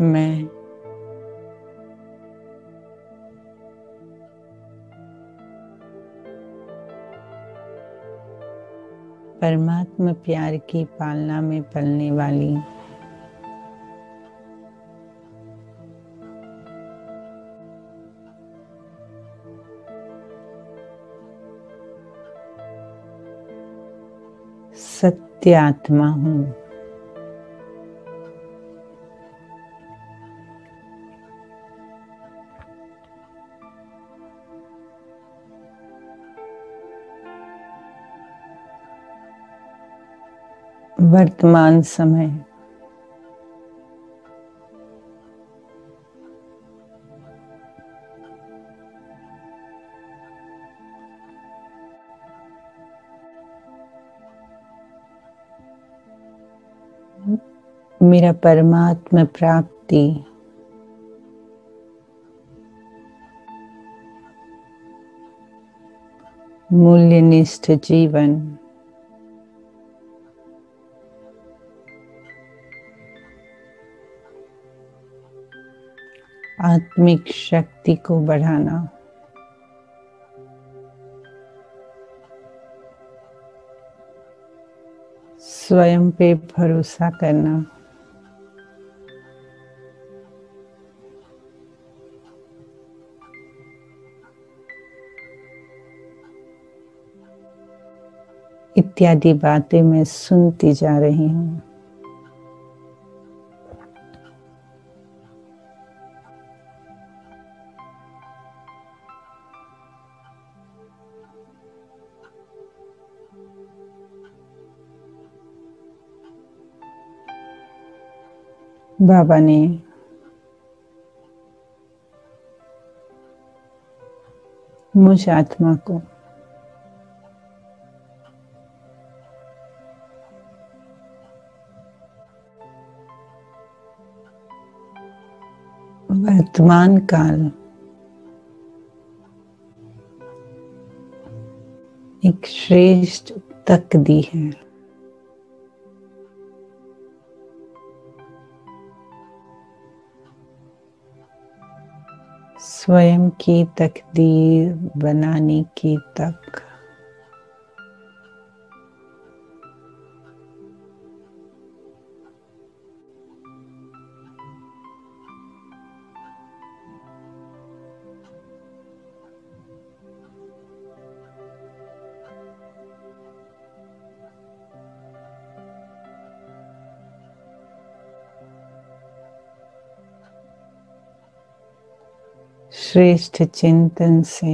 मैं परमात्मा प्यार की पालना में पलने वाली सत्य आत्मा हूं वर्तमान समय मेरा परमात्मा प्राप्ति मूल्यनिष्ठ जीवन आत्मिक शक्ति को बढ़ाना स्वयं पे भरोसा करना इत्यादि बातें मैं सुनती जा रही हूँ बाबा ने मुझ आत्मा को वर्तमान काल एक श्रेष्ठ तक दी है स्वयं की तकदीर बनाने की तक श्रेष्ठ चिंतन से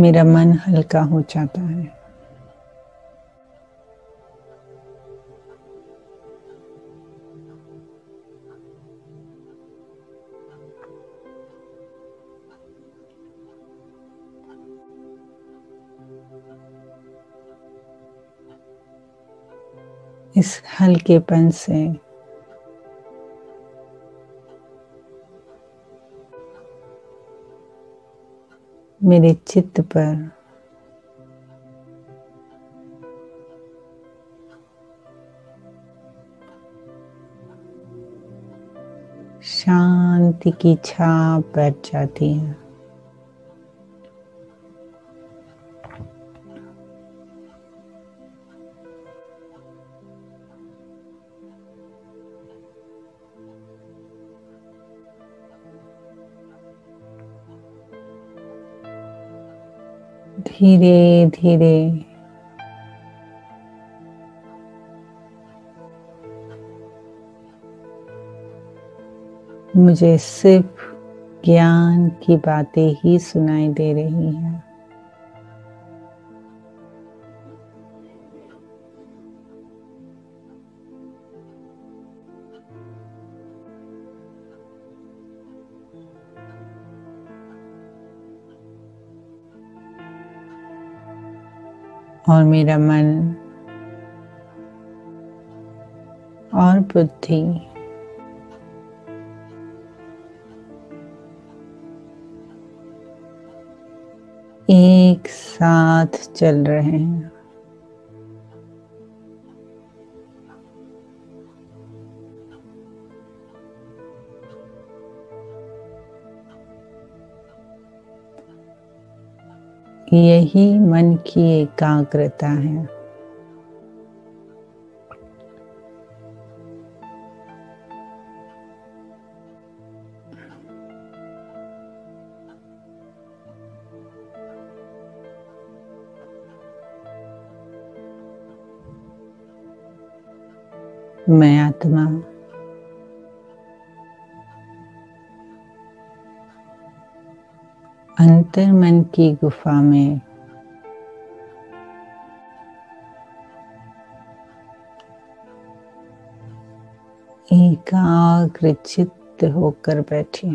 मेरा मन हल्का हो जाता है इस हल्केपन से मेरे चित्त पर शांति की छाप बैठ जाती है धीरे धीरे मुझे सिर्फ ज्ञान की बातें ही सुनाई दे रही हैं और मेरा मन और बुद्धि एक साथ चल रहे हैं यही मन की एकाग्रता है मैं आत्मा अंतर मन की गुफा में एकाग्र चित्त होकर बैठी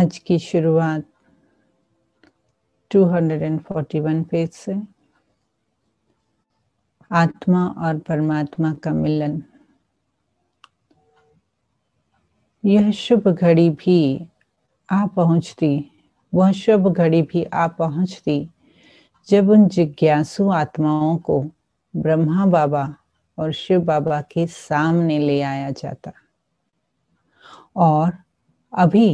आज की शुरुआत 241 पेज से आत्मा और परमात्मा का मिलन यह शुभ घड़ी भी आ पहुंचती वह शुभ घड़ी भी आ पहुंचती जब उन जिज्ञासु आत्माओं को ब्रह्मा बाबा और शिव बाबा के सामने ले आया जाता और अभी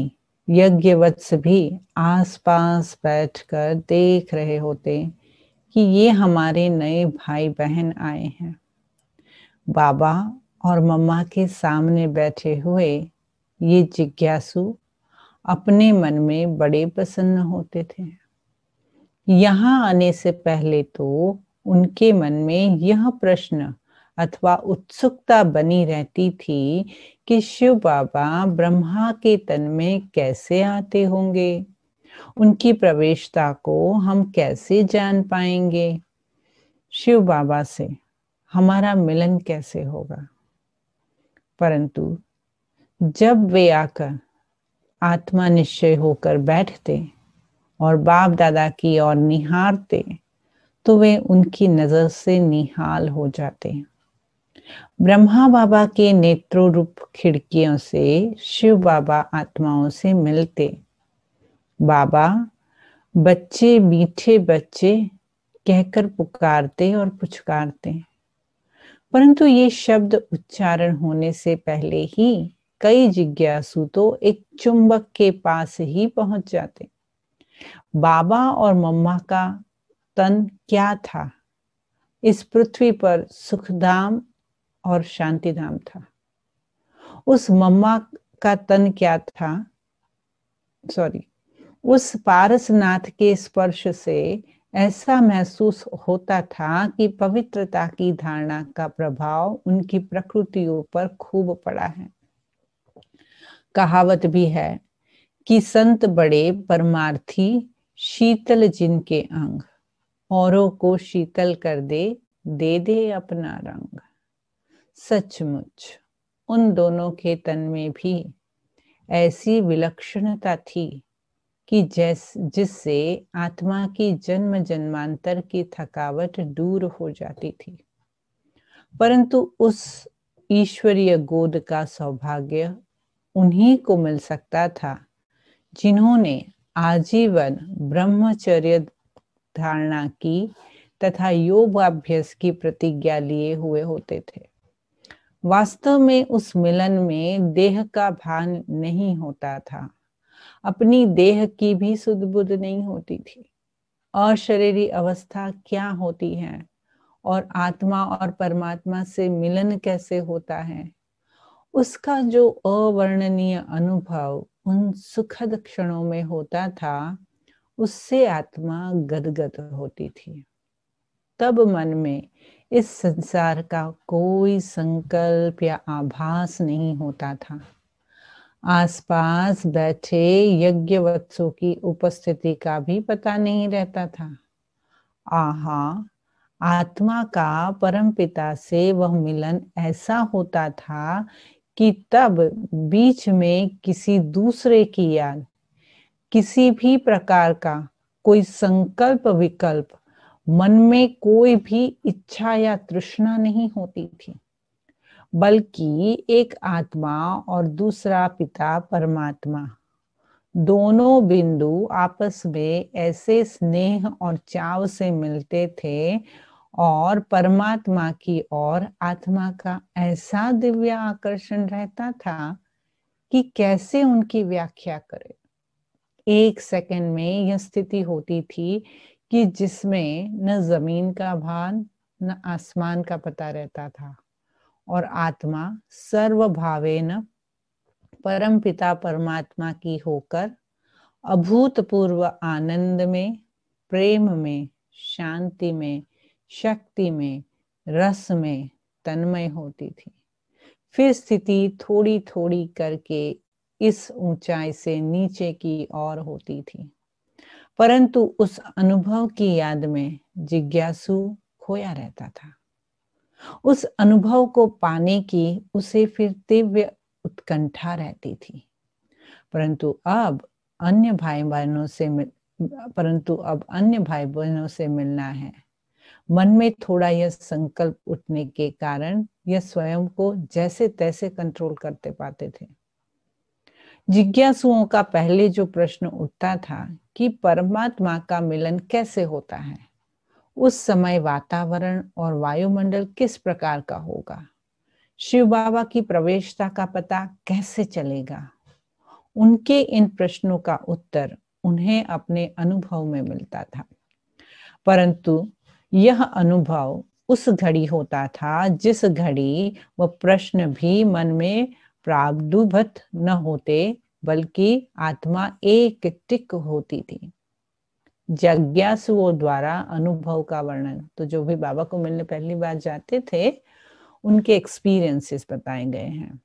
यज्ञवत्स भी आसपास बैठकर देख रहे होते कि ये हमारे नए भाई बहन आए हैं बाबा और मम्मा के सामने बैठे हुए ये जिज्ञासु अपने मन में बड़े प्रसन्न होते थे यहाँ आने से पहले तो उनके मन में यह प्रश्न अथवा उत्सुकता बनी रहती थी कि शिव बाबा ब्रह्मा के तन में कैसे आते होंगे उनकी प्रवेशता को हम कैसे जान पाएंगे शिव बाबा से हमारा मिलन कैसे होगा परंतु जब वे आकर आत्मा निश्चय होकर बैठते और बाप दादा की ओर निहारते तो वे उनकी नजर से निहाल हो जाते ब्रह्मा बाबा के नेत्रों रूप खिड़कियों से शिव बाबा आत्माओं से मिलते बाबा बच्चे मीठे बच्चे कहकर पुकारते और पुचकारते परंतु ये शब्द उच्चारण होने से पहले ही कई जिज्ञासु तो एक चुंबक के पास ही पहुंच जाते बाबा और मम्मा का तन क्या था इस पृथ्वी पर सुखधाम और शांतिधाम था उस मम्मा का तन क्या था सॉरी उस पारसनाथ के स्पर्श से ऐसा महसूस होता था कि पवित्रता की धारणा का प्रभाव उनकी प्रकृतियों पर खूब पड़ा है कहावत भी है कि संत बड़े परमार्थी शीतल जिनके अंग औरों को शीतल कर दे दे दे अपना रंग सचमुच उन दोनों के तन में भी ऐसी विलक्षणता थी कि जैस जिससे आत्मा की जन्म जन्मांतर की थकावट दूर हो जाती थी परंतु उस ईश्वरीय गोद का सौभाग्य उन्हीं को मिल सकता था जिन्होंने आजीवन ब्रह्मचर्य धारणा की तथा योगाभ्यास की प्रतिज्ञा लिए हुए होते थे वास्तव में उस मिलन में देह का भान नहीं होता था अपनी देह की भी सुध नहीं होती थी और अवस्था क्या होती है और आत्मा और परमात्मा से मिलन कैसे होता है उसका जो अवर्णनीय अनुभव उन सुखद क्षणों में होता था उससे आत्मा गदगद होती थी तब मन में इस संसार का कोई संकल्प या आभास नहीं होता था आसपास बैठे यज्ञ वत्सों की उपस्थिति का भी पता नहीं रहता था आहा आत्मा का परमपिता से वह मिलन ऐसा होता था कि तब बीच में किसी दूसरे की याद किसी भी प्रकार का कोई संकल्प विकल्प मन में कोई भी इच्छा या तृष्णा नहीं होती थी बल्कि एक आत्मा और दूसरा पिता परमात्मा दोनों बिंदु आपस में ऐसे स्नेह और चाव से मिलते थे और परमात्मा की ओर आत्मा का ऐसा दिव्य आकर्षण रहता था कि कैसे उनकी व्याख्या करें एक सेकंड में यह स्थिति होती थी कि जिसमें न जमीन का भान न आसमान का पता रहता था और आत्मा सर्वभावेन परम पिता परमात्मा की होकर अभूतपूर्व आनंद में प्रेम में शांति में शक्ति में रस में तन्मय होती थी फिर स्थिति थोड़ी थोड़ी करके इस ऊंचाई से नीचे की ओर होती थी परंतु उस अनुभव की याद में जिज्ञासु खोया रहता था उस अनुभव को पाने की उसे फिर दिव्य उत्कंठा रहती थी परंतु अब अन्य भाई बहनों से मिल परंतु अब अन्य भाई बहनों से मिलना है मन में थोड़ा यह संकल्प उठने के कारण यह स्वयं को जैसे तैसे कंट्रोल करते पाते थे जिज्ञासुओं का पहले जो प्रश्न उठता था कि परमात्मा का मिलन कैसे होता है उस समय वातावरण और वायुमंडल किस प्रकार का होगा शिव बाबा की प्रवेशता का पता कैसे चलेगा उनके इन प्रश्नों का उत्तर उन्हें अपने अनुभव में मिलता था परंतु यह अनुभव उस घड़ी होता था जिस घड़ी वह प्रश्न भी मन में प्रादुभत न होते बल्कि आत्मा एक टिक होती थी जज्ञासुओं द्वारा अनुभव का वर्णन तो जो भी बाबा को मिलने पहली बार जाते थे उनके एक्सपीरियंसेस बताए गए हैं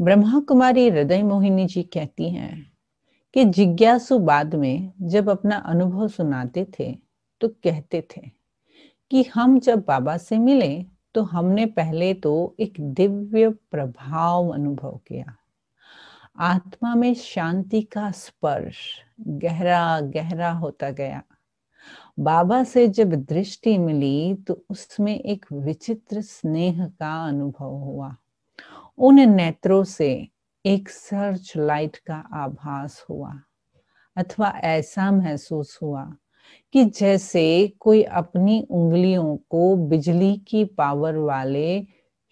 ब्रह्मा कुमारी हृदय मोहिनी जी कहती हैं कि जिज्ञासु बाद में जब अपना अनुभव सुनाते थे तो कहते थे कि हम जब बाबा से मिले तो हमने पहले तो एक दिव्य प्रभाव अनुभव किया आत्मा में शांति का स्पर्श गहरा गहरा होता गया बाबा से जब दृष्टि मिली तो उसमें एक विचित्र स्नेह का अनुभव हुआ उन नेत्रों से एक सर्च लाइट का आभास हुआ अथवा ऐसा महसूस हुआ कि जैसे कोई अपनी उंगलियों को बिजली की पावर वाले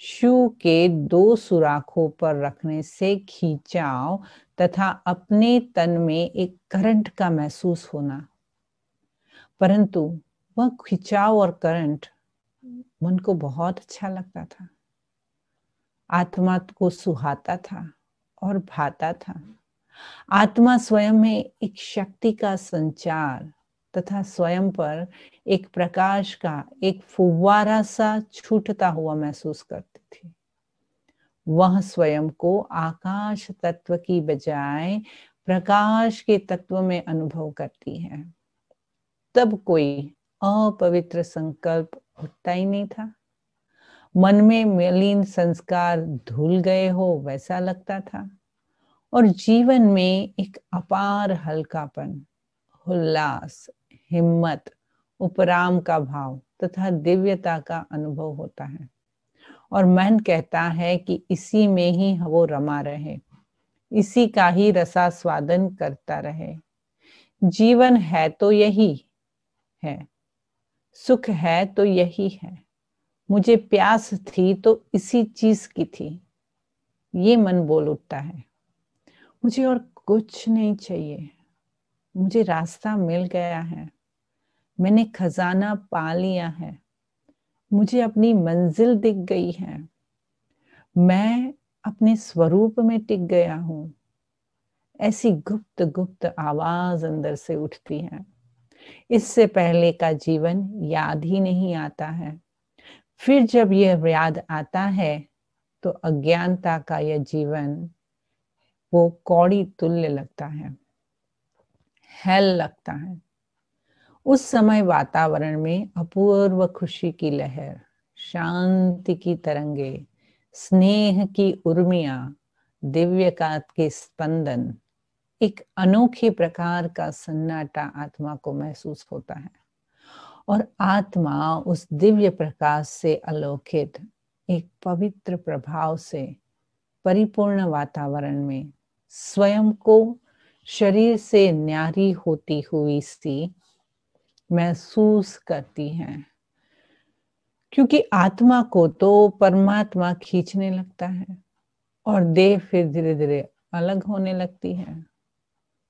शू के दो सुराखों पर रखने से खींचाव तथा अपने तन में एक करंट का महसूस होना परंतु वह खिंचाव और करंट मन को बहुत अच्छा लगता था आत्मा को सुहाता था और भाता था आत्मा स्वयं में एक शक्ति का संचार तथा स्वयं पर एक प्रकाश का एक फुवारा सा छूटता हुआ महसूस करती थी वह स्वयं को आकाश तत्व की बजाय प्रकाश के तत्व में अनुभव करती है तब कोई अपवित्र संकल्प उठता ही नहीं था मन में मलिन संस्कार धुल गए हो वैसा लगता था और जीवन में एक अपार हल्कापन उल्लास हिम्मत उपराम का भाव तथा दिव्यता का अनुभव होता है और मन कहता है कि इसी में ही वो रमा रहे इसी का ही रसा स्वादन करता रहे जीवन है तो यही है सुख है तो यही है मुझे प्यास थी तो इसी चीज की थी ये मन बोल उठता है मुझे और कुछ नहीं चाहिए मुझे रास्ता मिल गया है मैंने खजाना पा लिया है मुझे अपनी मंजिल दिख गई है मैं अपने स्वरूप में टिक गया हूं ऐसी गुप्त गुप्त आवाज अंदर से उठती है इससे पहले का जीवन याद ही नहीं आता है फिर जब यह याद आता है तो अज्ञानता का यह जीवन वो कौड़ी तुल्य लगता है हेल लगता है उस समय वातावरण में अपूर्व खुशी की लहर शांति की तरंगे स्नेह की उर्मिया दिव्यकात के स्पंदन एक अनोखे प्रकार का सन्नाटा आत्मा को महसूस होता है और आत्मा उस दिव्य प्रकाश से अलोकित एक पवित्र प्रभाव से परिपूर्ण वातावरण में स्वयं को शरीर से न्यारी होती हुई सी महसूस करती हैं क्योंकि आत्मा को तो परमात्मा खींचने लगता है और देह फिर धीरे धीरे अलग होने लगती है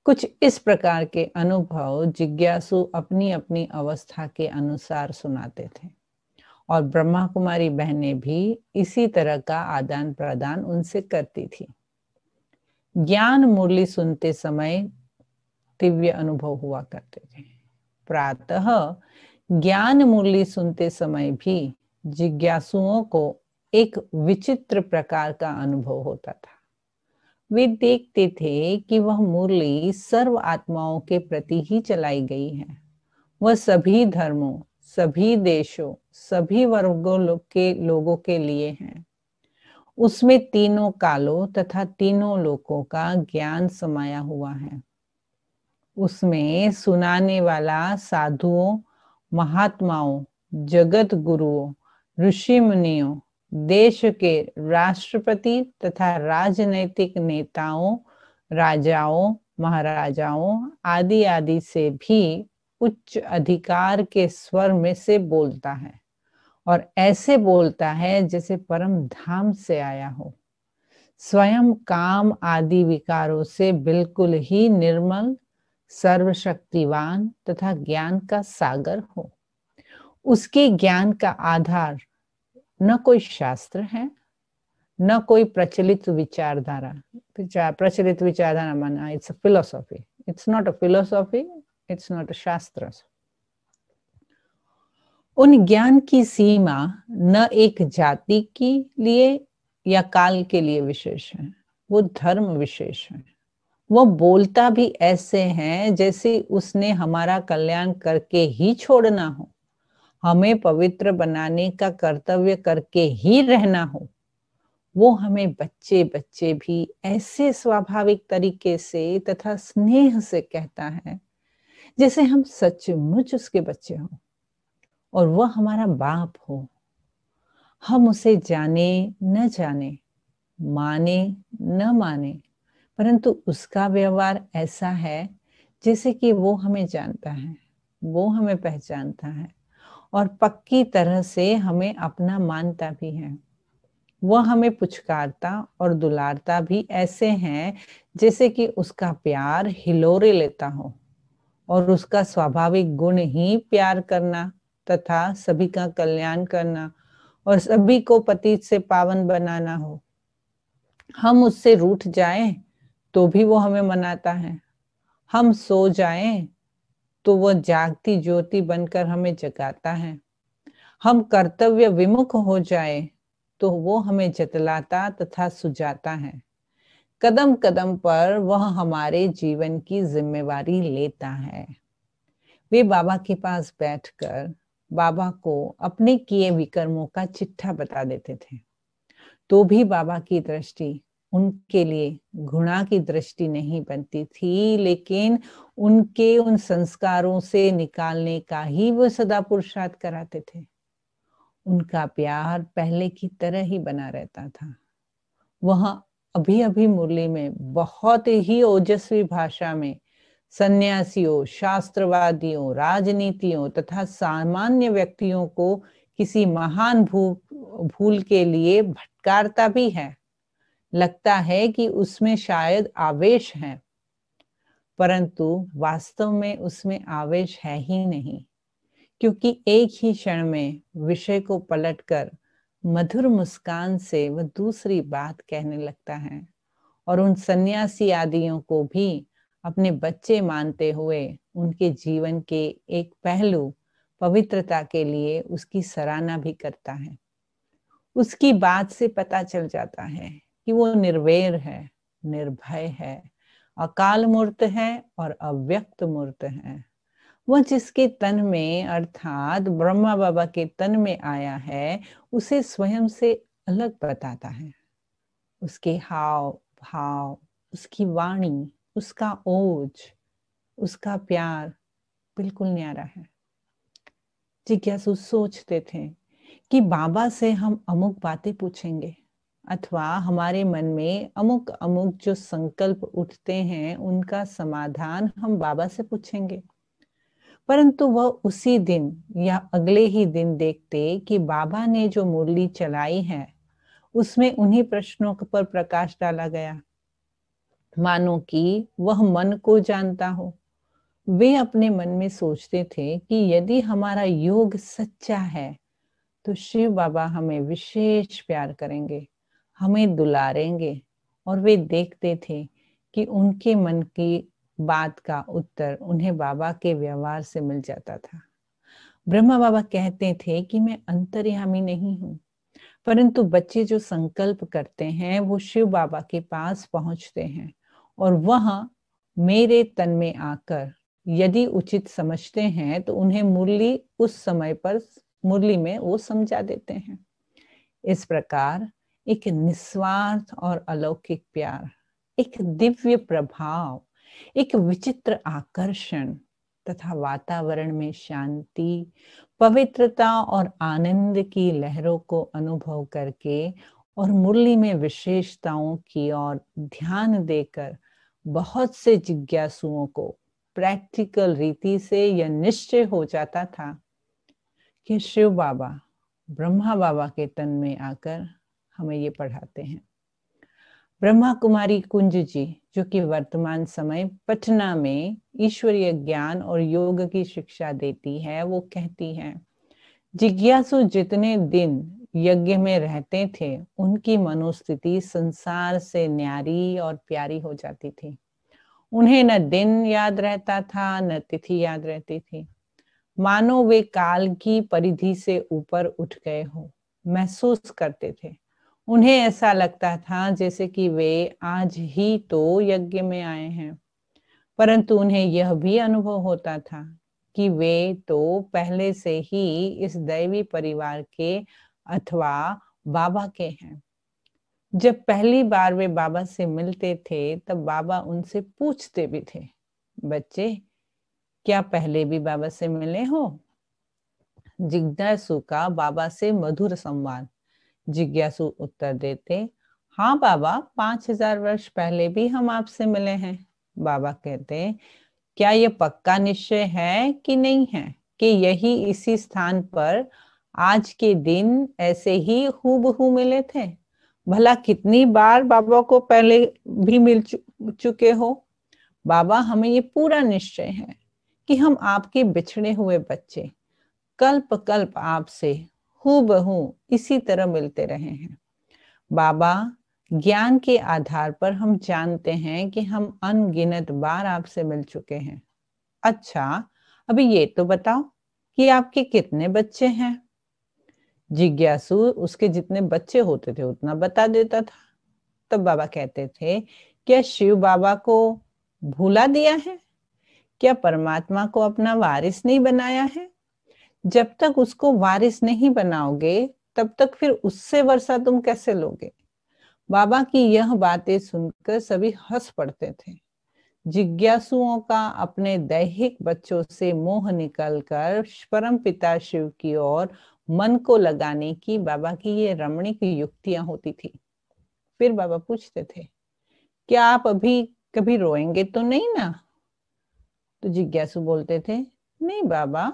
कुछ इस प्रकार के अनुभव जिज्ञासु अपनी अपनी अवस्था के अनुसार सुनाते थे और ब्रह्मा कुमारी बहने भी इसी तरह का आदान प्रदान उनसे करती थी ज्ञान मुरली सुनते समय दिव्य अनुभव हुआ करते थे प्रातः ज्ञान मूल्य सुनते समय भी जिज्ञासुओं को एक विचित्र प्रकार का अनुभव होता था वे देखते थे कि वह मुरली सर्व आत्माओं के प्रति ही चलाई गई है वह सभी धर्मों सभी देशों सभी वर्गों के लोगों के लिए है उसमें तीनों कालों तथा तीनों लोकों का ज्ञान समाया हुआ है उसमें सुनाने वाला साधुओं महात्माओं जगत गुरुओं ऋषि मुनियों देश के राष्ट्रपति तथा राजनैतिक नेताओं राजाओं महाराजाओं आदि आदि से भी उच्च अधिकार के स्वर में से बोलता है और ऐसे बोलता है जैसे परम धाम से आया हो स्वयं काम आदि विकारों से बिल्कुल ही निर्मल सर्वशक्तिवान तथा ज्ञान का सागर हो उसके ज्ञान का आधार न कोई शास्त्र है न कोई प्रचलित विचारधारा विचार प्रचलित विचारधारा माना it's a philosophy it's not a philosophy it's not a shastra उन ज्ञान की सीमा न एक जाति के लिए या काल के लिए विशेष है वो धर्म विशेष है वो बोलता भी ऐसे हैं जैसे उसने हमारा कल्याण करके ही छोड़ना हो हमें पवित्र बनाने का कर्तव्य करके ही रहना हो वो हमें बच्चे बच्चे भी ऐसे स्वाभाविक तरीके से तथा स्नेह से कहता है जैसे हम सचमुच उसके बच्चे हों और वह हमारा बाप हो हम उसे जाने न जाने माने न माने परंतु उसका व्यवहार ऐसा है जैसे कि वो हमें जानता है वो हमें पहचानता है और पक्की तरह से हमें अपना मानता भी है वह हमें पुचकारता और दुलारता भी ऐसे हैं जैसे कि उसका प्यार हिलोरे लेता हो और उसका स्वाभाविक गुण ही प्यार करना तथा सभी का कल्याण करना और सभी को पति से पावन बनाना हो हम उससे रूठ जाएं तो भी वो हमें मनाता है हम सो जाएं तो वो जागती ज्योति बनकर हमें जगाता है हम कर्तव्य विमुख हो जाए तो वो हमें जतलाता तथा सुजाता है कदम कदम पर वह हमारे जीवन की जिम्मेवारी लेता है वे बाबा के पास बैठकर बाबा को अपने किए विकर्मों का चिट्ठा बता देते थे तो भी बाबा की दृष्टि उनके लिए घुणा की दृष्टि नहीं बनती थी लेकिन उनके उन संस्कारों से निकालने का ही वो सदा पुरुषार्थ कराते थे उनका प्यार पहले की तरह ही बना रहता था वह अभी अभी मुरली में बहुत ही ओजस्वी भाषा में सन्यासियों शास्त्रवादियों राजनीतियों तथा सामान्य व्यक्तियों को किसी महान भू भूल के लिए भटकारता भी है लगता है कि उसमें शायद आवेश है परंतु वास्तव में उसमें आवेश है ही नहीं क्योंकि एक ही क्षण में विषय को पलटकर मधुर मुस्कान से वह दूसरी बात कहने लगता है और उन सन्यासी आदियों को भी अपने बच्चे मानते हुए उनके जीवन के एक पहलू पवित्रता के लिए उसकी सराहना भी करता है उसकी बात से पता चल जाता है कि वो निर्वेर है निर्भय है अकाल मूर्त है और अव्यक्त मूर्त है वह जिसके तन में अर्थात ब्रह्मा बाबा के तन में आया है उसे स्वयं से अलग बताता है उसके हाव भाव उसकी वाणी उसका ओज उसका प्यार बिल्कुल न्यारा है जिज्ञासु सोचते थे कि बाबा से हम अमुक बातें पूछेंगे अथवा हमारे मन में अमुक अमुक जो संकल्प उठते हैं उनका समाधान हम बाबा से पूछेंगे परंतु वह उसी दिन या अगले ही दिन देखते कि बाबा ने जो मुरली चलाई है उसमें उन्हीं प्रश्नों पर प्रकाश डाला गया मानो कि वह मन को जानता हो वे अपने मन में सोचते थे कि यदि हमारा योग सच्चा है तो शिव बाबा हमें विशेष प्यार करेंगे हमें दुलारेंगे और वे देखते थे कि उनके मन की बात का उत्तर उन्हें बाबा के व्यवहार से मिल जाता था ब्रह्मा बाबा कहते थे कि मैं अंतर्यामी नहीं हूं परंतु बच्चे जो संकल्प करते हैं वो शिव बाबा के पास पहुंचते हैं और वह मेरे तन में आकर यदि उचित समझते हैं तो उन्हें मुरली उस समय पर मुरली में वो समझा देते हैं इस प्रकार एक निस्वार्थ और अलौकिक प्यार एक दिव्य प्रभाव एक विचित्र आकर्षण तथा वातावरण में शांति पवित्रता और आनंद की लहरों को अनुभव करके और मुरली में विशेषताओं की ओर ध्यान देकर बहुत से जिज्ञासुओं को प्रैक्टिकल रीति से यह निश्चय हो जाता था कि शिव बाबा ब्रह्मा बाबा के तन में आकर हमें ये पढ़ाते हैं ब्रह्मा कुमारी कुंज जी जो कि वर्तमान समय पटना में ईश्वरीय ज्ञान और योग की शिक्षा देती है वो कहती है जिज्ञासु जितने दिन यज्ञ में रहते थे उनकी मनोस्थिति संसार से न्यारी और प्यारी हो जाती थी उन्हें न दिन याद रहता था न तिथि याद रहती थी मानो वे काल की परिधि से ऊपर उठ गए हो महसूस करते थे उन्हें ऐसा लगता था जैसे कि वे आज ही तो यज्ञ में आए हैं परंतु उन्हें यह भी अनुभव होता था कि वे तो पहले से ही इस दैवी परिवार के अथवा बाबा के हैं जब पहली बार वे बाबा से मिलते थे तब बाबा उनसे पूछते भी थे बच्चे क्या पहले भी बाबा से मिले हो जिज्ञासु का बाबा से मधुर संवाद जिज्ञासु उत्तर देते हाँ बाबा पांच हजार वर्ष पहले भी हम आपसे मिले हैं बाबा कहते क्या ये पक्का निश्चय है कि नहीं है कि यही इसी स्थान पर आज के दिन ऐसे ही हूबहू मिले थे भला कितनी बार बाबा को पहले भी मिल चु, चुके हो बाबा हमें ये पूरा निश्चय है कि हम आपके बिछड़े हुए बच्चे कल्प कल्प आपसे हु बहू इसी तरह मिलते रहे हैं बाबा ज्ञान के आधार पर हम जानते हैं कि हम अनगिनत बार आपसे मिल चुके हैं अच्छा अभी ये तो बताओ कि आपके कितने बच्चे हैं जिज्ञासु उसके जितने बच्चे होते थे उतना बता देता था तब बाबा कहते थे क्या शिव बाबा को भूला दिया है क्या परमात्मा को अपना वारिस नहीं बनाया है जब तक उसको वारिस नहीं बनाओगे तब तक फिर उससे वर्षा तुम कैसे लोगे बाबा की यह बातें सुनकर सभी हंस पड़ते थे जिज्ञासुओं का अपने दैहिक बच्चों से मोह निकलकर परम पिता शिव की ओर मन को लगाने की बाबा की ये रमणीक युक्तियां होती थी फिर बाबा पूछते थे क्या आप अभी कभी रोएंगे तो नहीं ना तो जिज्ञासु बोलते थे नहीं बाबा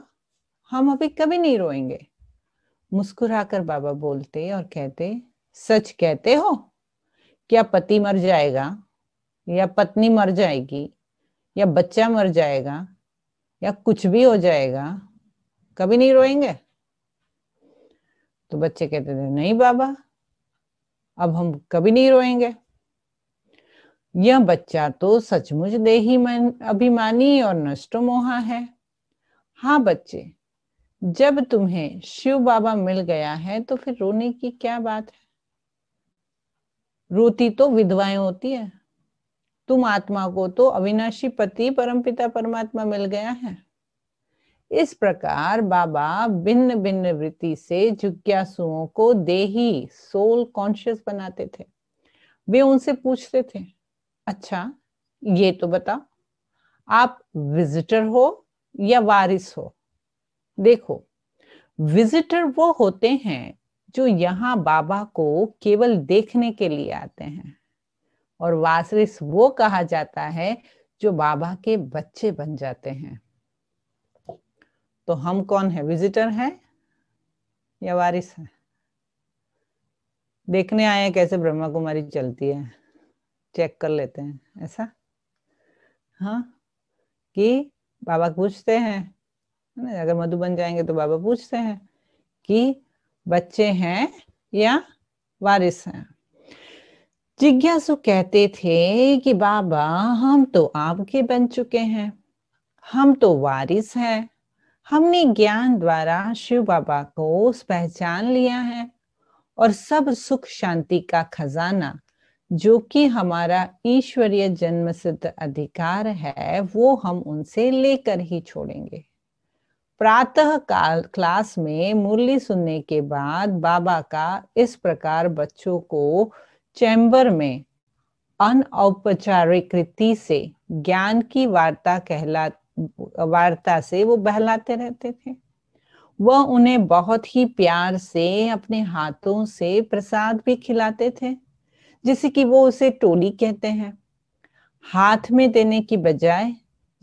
हम अभी कभी नहीं रोएंगे मुस्कुराकर बाबा बोलते और कहते सच कहते हो क्या पति मर जाएगा या पत्नी मर जाएगी या बच्चा मर जाएगा या कुछ भी हो जाएगा कभी नहीं रोएंगे तो बच्चे कहते थे नहीं बाबा अब हम कभी नहीं रोएंगे यह बच्चा तो सचमुच देही मन अभिमानी और नष्ट मोहा है हाँ बच्चे जब तुम्हें शिव बाबा मिल गया है तो फिर रोने की क्या बात है रोती तो विधवाएं होती है तुम आत्मा को तो अविनाशी पति परमपिता परमात्मा मिल गया है इस प्रकार बाबा भिन्न भिन्न वृत्ति से जिज्ञासुओं को देही सोल कॉन्शियस बनाते थे वे उनसे पूछते थे अच्छा ये तो बताओ आप विजिटर हो या वारिस हो देखो विजिटर वो होते हैं जो यहाँ बाबा को केवल देखने के लिए आते हैं और वासरिस वो कहा जाता है जो बाबा के बच्चे बन जाते हैं तो हम कौन है विजिटर है या वारिस है देखने आए हैं कैसे ब्रह्मा कुमारी चलती है चेक कर लेते हैं ऐसा हाँ कि बाबा पूछते हैं अगर ना अगर जाएंगे तो बाबा पूछते हैं कि बच्चे हैं या वारिस हैं जिज्ञासु कहते थे कि बाबा हम तो आपके बन चुके हैं हम तो वारिस हैं हमने ज्ञान द्वारा शिव बाबा को पहचान लिया है और सब सुख शांति का खजाना जो कि हमारा ईश्वरीय जन्म सिद्ध अधिकार है वो हम उनसे लेकर ही छोड़ेंगे प्रातः काल क्लास में मुरली सुनने के बाद बाबा का इस प्रकार बच्चों को चैम्बर में अनौपचारिक रीति से ज्ञान की वार्ता कहला वार्ता से वो बहलाते रहते थे वह उन्हें बहुत ही प्यार से अपने हाथों से प्रसाद भी खिलाते थे जैसे कि वो उसे टोली कहते हैं हाथ में देने की बजाय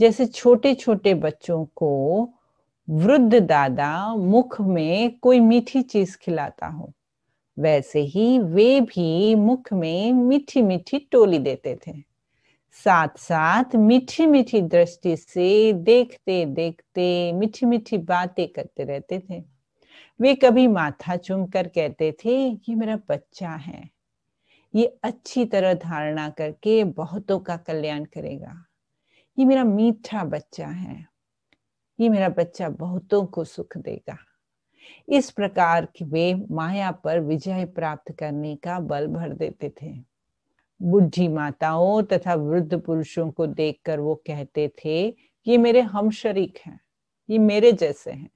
जैसे छोटे छोटे बच्चों को वृद्ध दादा मुख में कोई मीठी चीज खिलाता हो वैसे ही वे भी मुख में मीठी मीठी टोली देते थे साथ साथ मीठी मीठी दृष्टि से देखते देखते मीठी मीठी बातें करते रहते थे वे कभी माथा चूम कर कहते थे ये मेरा बच्चा है ये अच्छी तरह धारणा करके बहुतों का कल्याण करेगा ये मेरा मीठा बच्चा है ये मेरा बच्चा बहुतों को सुख देगा इस प्रकार की वे माया पर विजय प्राप्त करने का बल भर देते थे बुढ़ी माताओं तथा वृद्ध पुरुषों को देखकर वो कहते थे ये मेरे हम शरीक हैं ये मेरे जैसे हैं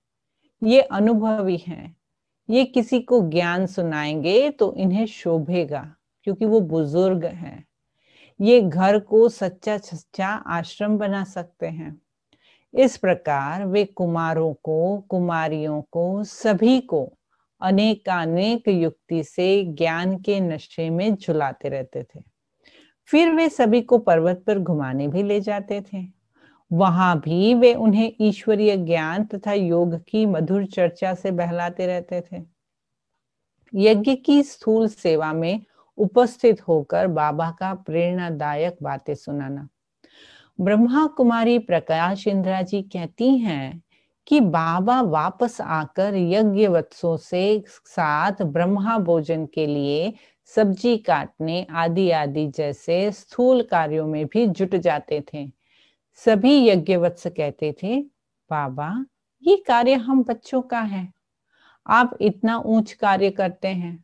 ये अनुभवी हैं ये किसी को ज्ञान सुनाएंगे तो इन्हें शोभेगा क्योंकि वो बुजुर्ग हैं ये घर को सच्चा सच्चा आश्रम बना सकते हैं इस प्रकार वे कुमारों को कुमारियों को सभी को अनेकानेक युक्ति से ज्ञान के नशे में झुलाते रहते थे फिर वे सभी को पर्वत पर घुमाने भी ले जाते थे वहां भी वे उन्हें ईश्वरीय ज्ञान तथा योग की मधुर चर्चा से बहलाते रहते थे यज्ञ की स्थूल सेवा में उपस्थित होकर बाबा का प्रेरणादायक बातें सुनाना ब्रह्मा कुमारी प्रकाश इंदिरा जी कहती हैं कि बाबा वापस आकर यज्ञ वत्सों से साथ ब्रह्मा भोजन के लिए सब्जी काटने आदि आदि जैसे स्थूल कार्यों में भी जुट जाते थे सभी यज्ञ वत्स कहते थे बाबा ये कार्य हम बच्चों का है आप इतना ऊंच कार्य करते हैं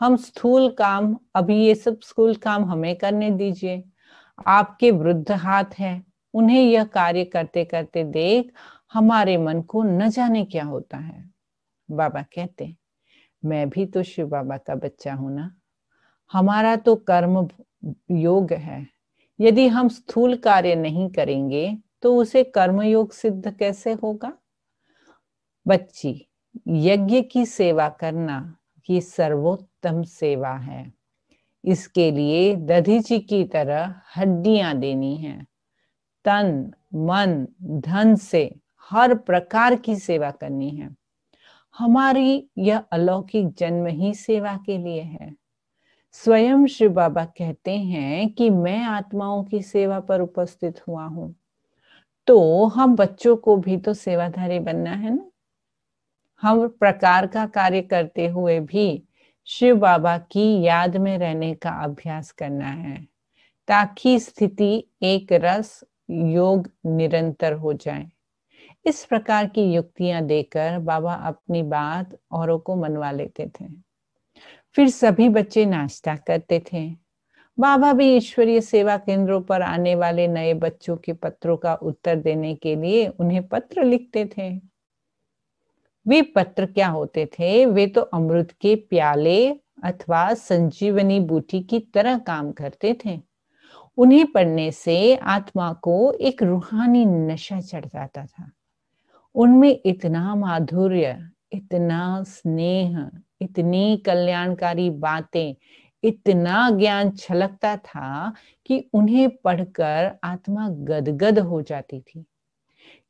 हम स्थूल काम अभी ये सब स्थूल काम हमें करने दीजिए आपके वृद्ध हाथ हैं उन्हें यह कार्य करते करते देख हमारे मन को न जाने क्या होता है बाबा कहते मैं भी तो शिव बाबा का बच्चा हूं ना हमारा तो कर्म योग है यदि हम स्थूल कार्य नहीं करेंगे तो उसे कर्मयोग सिद्ध कैसे होगा बच्ची यज्ञ की सेवा करना ये सर्वोत्तम सेवा है इसके लिए दधीची की तरह हड्डियां देनी है तन मन धन से हर प्रकार की सेवा करनी है हमारी यह अलौकिक जन्म ही सेवा के लिए है स्वयं शिव बाबा कहते हैं कि मैं आत्माओं की सेवा पर उपस्थित हुआ हूं तो हम बच्चों को भी तो सेवाधारी बनना है ना हम प्रकार का कार्य करते हुए भी शिव बाबा की याद में रहने का अभ्यास करना है ताकि स्थिति एक रस योग निरंतर हो जाए इस प्रकार की युक्तियां देकर बाबा अपनी बात औरों को मनवा लेते थे फिर सभी बच्चे नाश्ता करते थे बाबा भी ईश्वरीय सेवा केंद्रों पर आने वाले नए बच्चों के पत्रों का उत्तर देने के लिए उन्हें पत्र लिखते थे वे पत्र क्या होते थे वे तो अमृत के प्याले अथवा संजीवनी बूटी की तरह काम करते थे उन्हें पढ़ने से आत्मा को एक रूहानी नशा चढ़ जाता था उनमें इतना माधुर्य इतना स्नेह इतनी कल्याणकारी बातें इतना ज्ञान छलकता था कि उन्हें पढ़कर आत्मा गदगद हो जाती थी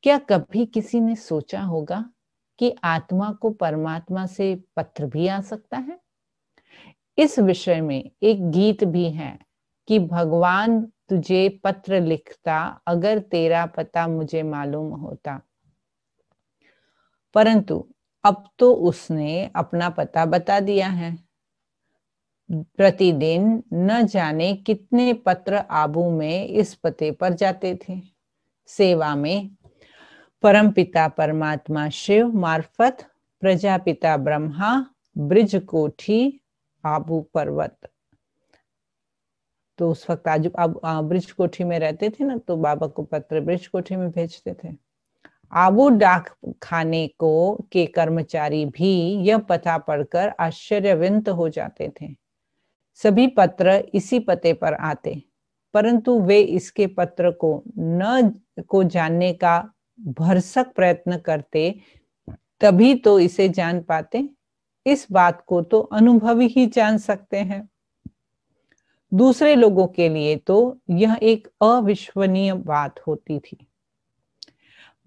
क्या कभी किसी ने सोचा होगा कि आत्मा को परमात्मा से पत्र भी आ सकता है इस विषय में एक गीत भी है कि भगवान तुझे पत्र लिखता अगर तेरा पता मुझे मालूम होता परंतु अब तो उसने अपना पता बता दिया है प्रतिदिन न जाने कितने पत्र आबू में इस पते पर जाते थे सेवा में परम पिता परमात्मा शिव मार्फत प्रजापिता ब्रह्मा ब्रिज कोठी आबू पर्वत तो उस वक्त आज ब्रिज कोठी में रहते थे ना तो बाबा को पत्र ब्रिज कोठी में भेजते थे आबू डाक खाने को के कर्मचारी भी यह पता पढ़कर आश्चर्यविंत हो जाते थे सभी पत्र इसी पते पर आते परंतु वे इसके पत्र को न को जानने का भरसक प्रयत्न करते तभी तो इसे जान पाते इस बात को तो अनुभवी ही जान सकते हैं दूसरे लोगों के लिए तो यह एक अविश्वनीय बात होती थी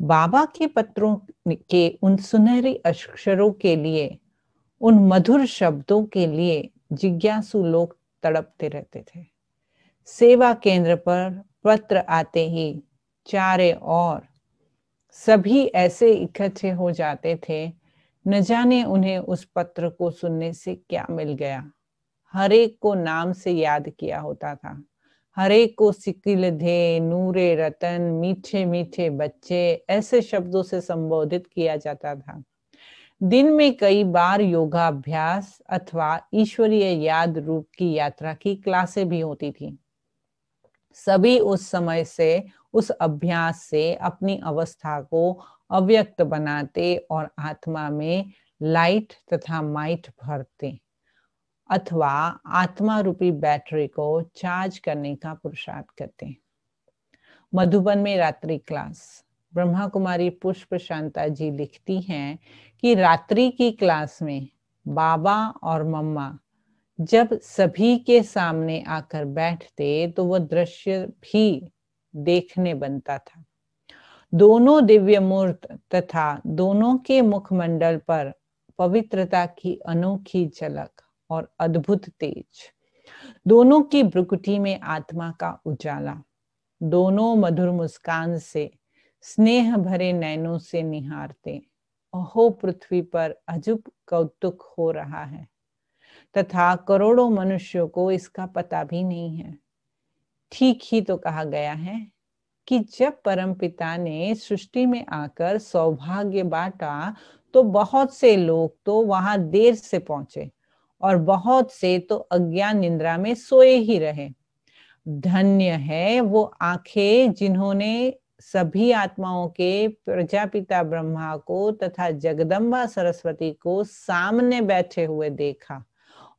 बाबा के पत्रों के उन सुनहरे अक्षरों के लिए उन मधुर शब्दों के लिए जिज्ञासु लोग तड़पते रहते थे सेवा केंद्र पर पत्र आते ही चारे और सभी ऐसे इकट्ठे हो जाते थे न जाने उन्हें उस पत्र को सुनने से क्या मिल गया हरेक को नाम से याद किया होता था हर को सिकिल धे नूरे रतन मीठे मीठे बच्चे ऐसे शब्दों से संबोधित किया जाता था दिन में कई बार योगाभ्यास अथवा ईश्वरीय याद रूप की यात्रा की क्लासे भी होती थी सभी उस समय से उस अभ्यास से अपनी अवस्था को अव्यक्त बनाते और आत्मा में लाइट तथा माइट भरते अथवा आत्मा रूपी बैटरी को चार्ज करने का पुरुषार्थ करते मधुबन में रात्रि क्लास ब्रह्मा कुमारी पुष्प शांता जी लिखती हैं कि रात्रि की क्लास में बाबा और मम्मा जब सभी के सामने आकर बैठते तो वह दृश्य भी देखने बनता था दोनों दिव्य मूर्त तथा दोनों के मुखमंडल पर पवित्रता की अनोखी झलक और अद्भुत तेज दोनों की ब्रुकुटी में आत्मा का उजाला दोनों मधुर मुस्कान से स्नेह भरे नैनों से निहारते अहो पृथ्वी पर अजुब कौतुक हो रहा है तथा करोड़ों मनुष्यों को इसका पता भी नहीं है ठीक ही तो कहा गया है कि जब परमपिता ने सृष्टि में आकर सौभाग्य बांटा तो बहुत से लोग तो वहां देर से पहुंचे और बहुत से तो अज्ञान निंद्रा में सोए ही रहे धन्य है वो आंखें जिन्होंने सभी आत्माओं के प्रजापिता ब्रह्मा को तथा जगदम्बा सरस्वती को सामने बैठे हुए देखा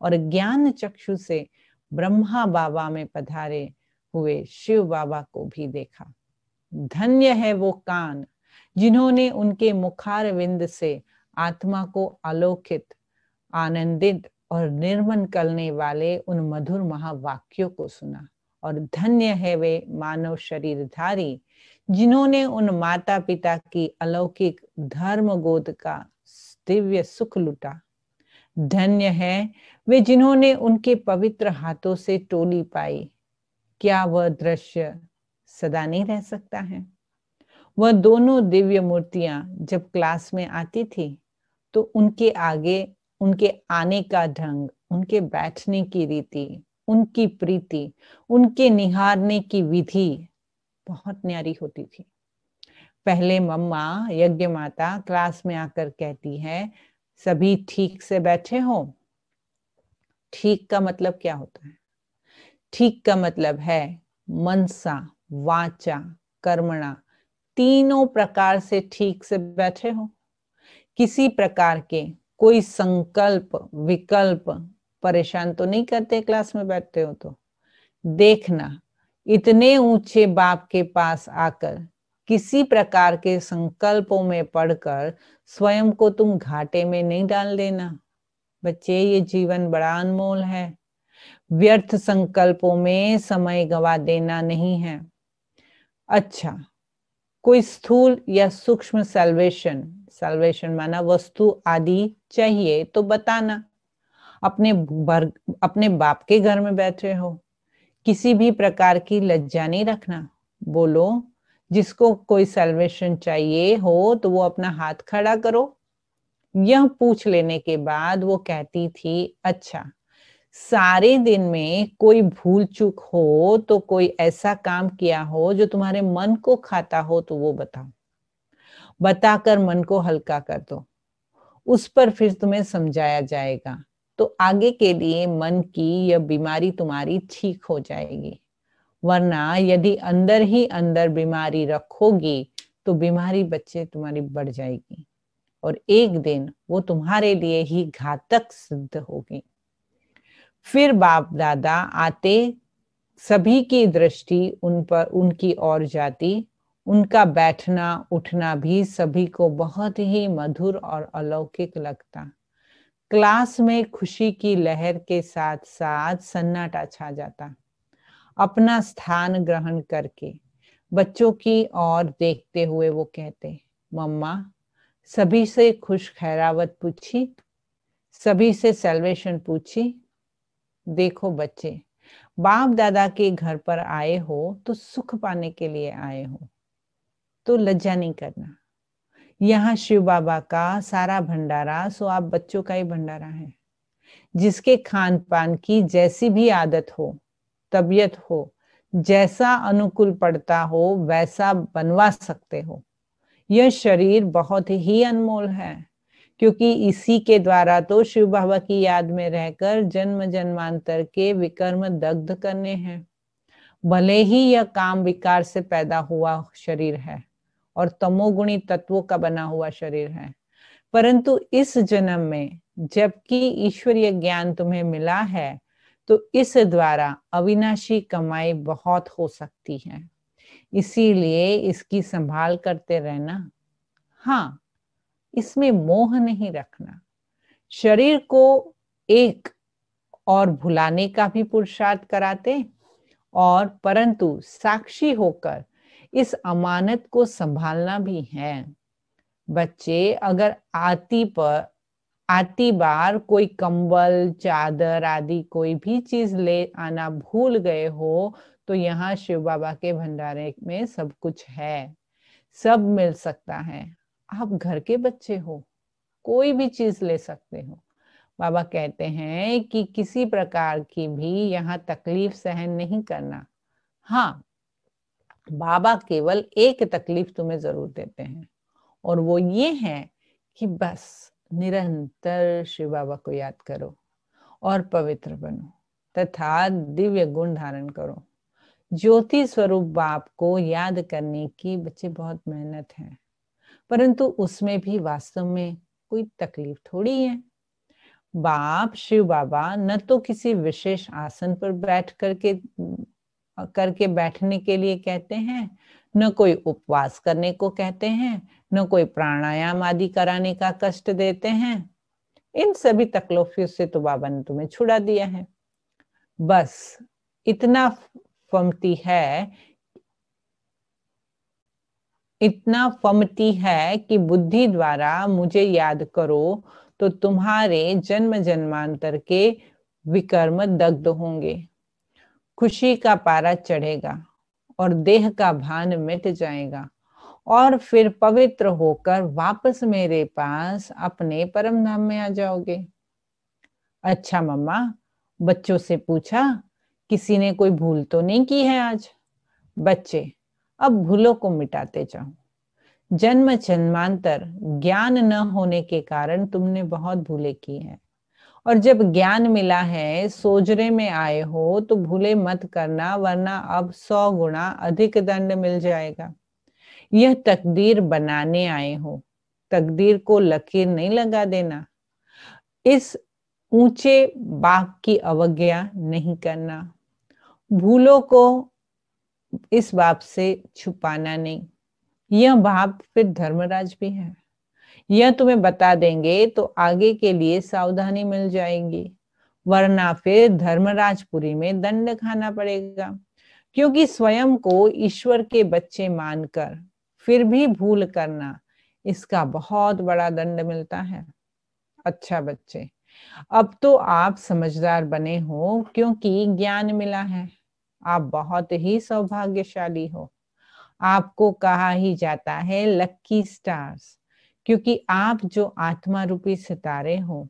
और ज्ञान चक्षु से ब्रह्मा बाबा में पधारे हुए शिव बाबा को भी देखा धन्य है वो कान जिन्होंने उनके मुखार विंद से आत्मा को आलोकित आनंदित और निर्मन करने वाले उन मधुर महावाक्यों को सुना और धन्य है वे मानव शरीरधारी जिन्होंने उन माता पिता की अलौकिक धर्म गोद का दिव्य सुख लुटा धन्य है वे जिन्होंने उनके पवित्र हाथों से टोली पाई क्या वह दृश्य सदा नहीं रह सकता है वह दोनों दिव्य मूर्तियां जब क्लास में आती थी तो उनके आगे उनके आने का ढंग उनके बैठने की रीति उनकी प्रीति उनके निहारने की विधि बहुत न्यारी होती थी पहले मम्मा यज्ञ माता क्लास में आकर कहती है सभी ठीक से बैठे हो ठीक का मतलब क्या होता है ठीक का मतलब है मनसा वाचा कर्मणा तीनों प्रकार से ठीक से बैठे हो किसी प्रकार के कोई संकल्प विकल्प परेशान तो नहीं करते क्लास में बैठते हो तो देखना इतने ऊंचे बाप के पास आकर किसी प्रकार के संकल्पों में पढ़कर स्वयं को तुम घाटे में नहीं डाल देना बच्चे ये जीवन बड़ा अनमोल है व्यर्थ संकल्पों में समय गवा देना नहीं है अच्छा कोई स्थूल या सूक्ष्म सेल्वेशन सेल्वेशन माना वस्तु आदि चाहिए तो बताना अपने भर, अपने बाप के घर में बैठे हो किसी भी प्रकार की लज्जा नहीं रखना बोलो जिसको कोई सेल्वेशन चाहिए हो तो वो अपना हाथ खड़ा करो यह पूछ लेने के बाद वो कहती थी अच्छा सारे दिन में कोई भूल चूक हो तो कोई ऐसा काम किया हो जो तुम्हारे मन को खाता हो तो वो बताओ बताकर मन को हल्का कर दो उस पर फिर तुम्हें समझाया जाएगा तो आगे के लिए मन की यह बीमारी तुम्हारी ठीक हो जाएगी वरना यदि अंदर ही अंदर बीमारी रखोगी तो बीमारी बच्चे तुम्हारी बढ़ जाएगी और एक दिन वो तुम्हारे लिए ही घातक सिद्ध होगी फिर बाप दादा आते सभी की दृष्टि उन पर उनकी ओर जाती उनका बैठना उठना भी सभी को बहुत ही मधुर और अलौकिक लगता क्लास में खुशी की लहर के साथ साथ सन्नाटा छा जाता अपना स्थान ग्रहण करके बच्चों की ओर देखते हुए वो कहते मम्मा सभी से खुश खैरावत पूछी सभी से सेलिब्रेशन पूछी देखो बच्चे बाप दादा के घर पर आए हो तो सुख पाने के लिए आए हो तो लज्जा नहीं करना यहाँ शिव बाबा का सारा भंडारा सो आप बच्चों का ही भंडारा है जिसके खान पान की जैसी भी आदत हो तबीयत हो जैसा अनुकूल पड़ता हो वैसा बनवा सकते हो यह शरीर बहुत ही अनमोल है क्योंकि इसी के द्वारा तो शिव बाबा की याद में रहकर जन्म जन्मांतर के विकर्म दग्ध करने हैं भले ही यह काम विकार से पैदा हुआ शरीर है और तमोगुणी तत्वों का बना हुआ शरीर है परंतु इस जन्म में जबकि ईश्वरीय ज्ञान तुम्हें मिला है तो इस द्वारा अविनाशी कमाई बहुत हो सकती है इसीलिए इसकी संभाल करते रहना हाँ इसमें मोह नहीं रखना शरीर को एक और भुलाने का भी पुरुषार्थ कराते और परंतु साक्षी होकर इस अमानत को संभालना भी है बच्चे अगर आती पर आती बार कोई कंबल चादर आदि कोई भी चीज ले आना भूल गए हो तो यहाँ शिव बाबा के भंडारे में सब कुछ है सब मिल सकता है आप घर के बच्चे हो कोई भी चीज ले सकते हो बाबा कहते हैं कि किसी प्रकार की भी यहाँ तकलीफ सहन नहीं करना हाँ बाबा केवल एक तकलीफ तुम्हें जरूर देते हैं और वो ये है कि बस निरंतर शिव बाबा को याद करो और पवित्र बनो तथा दिव्य गुण धारण करो ज्योति स्वरूप बाप को याद करने की बच्चे बहुत मेहनत है परंतु उसमें भी वास्तव में कोई तकलीफ थोड़ी है बाप शिव बाबा न तो किसी विशेष आसन पर बैठ करके करके बैठने के लिए कहते हैं न कोई उपवास करने को कहते हैं न कोई प्राणायाम आदि कराने का कष्ट देते हैं इन सभी तकलीफियों से तो बाबा ने तुम्हें छुड़ा दिया है बस इतना फमती है इतना फमती है कि बुद्धि द्वारा मुझे याद करो तो तुम्हारे जन्म जन्मांतर के विकर्म दग्ध होंगे खुशी का पारा चढ़ेगा और देह का भान मिट जाएगा और फिर पवित्र होकर वापस मेरे पास अपने परम धाम में आ जाओगे अच्छा मम्मा बच्चों से पूछा किसी ने कोई भूल तो नहीं की है आज बच्चे अब भूलों को मिटाते जाओ जन्म जन्मांतर ज्ञान न होने के कारण तुमने बहुत भूले की हैं और जब ज्ञान मिला है सोजरे में आए हो तो भूले मत करना वरना अब सौ गुना अधिक दंड मिल जाएगा यह तकदीर बनाने आए हो तकदीर को लकीर नहीं लगा देना इस ऊंचे बाग की अवज्ञा नहीं करना भूलों को इस बाप से छुपाना नहीं यह बाप फिर धर्मराज भी है यह तुम्हें बता देंगे तो आगे के लिए सावधानी मिल जाएगी वरना फिर धर्मराजपुरी में दंड खाना पड़ेगा क्योंकि स्वयं को ईश्वर के बच्चे मानकर फिर भी भूल करना इसका बहुत बड़ा दंड मिलता है अच्छा बच्चे अब तो आप समझदार बने हो क्योंकि ज्ञान मिला है आप बहुत ही सौभाग्यशाली हो आपको कहा ही जाता है लक्की स्टार्स क्योंकि आप जो आत्मा रूपी सितारे हो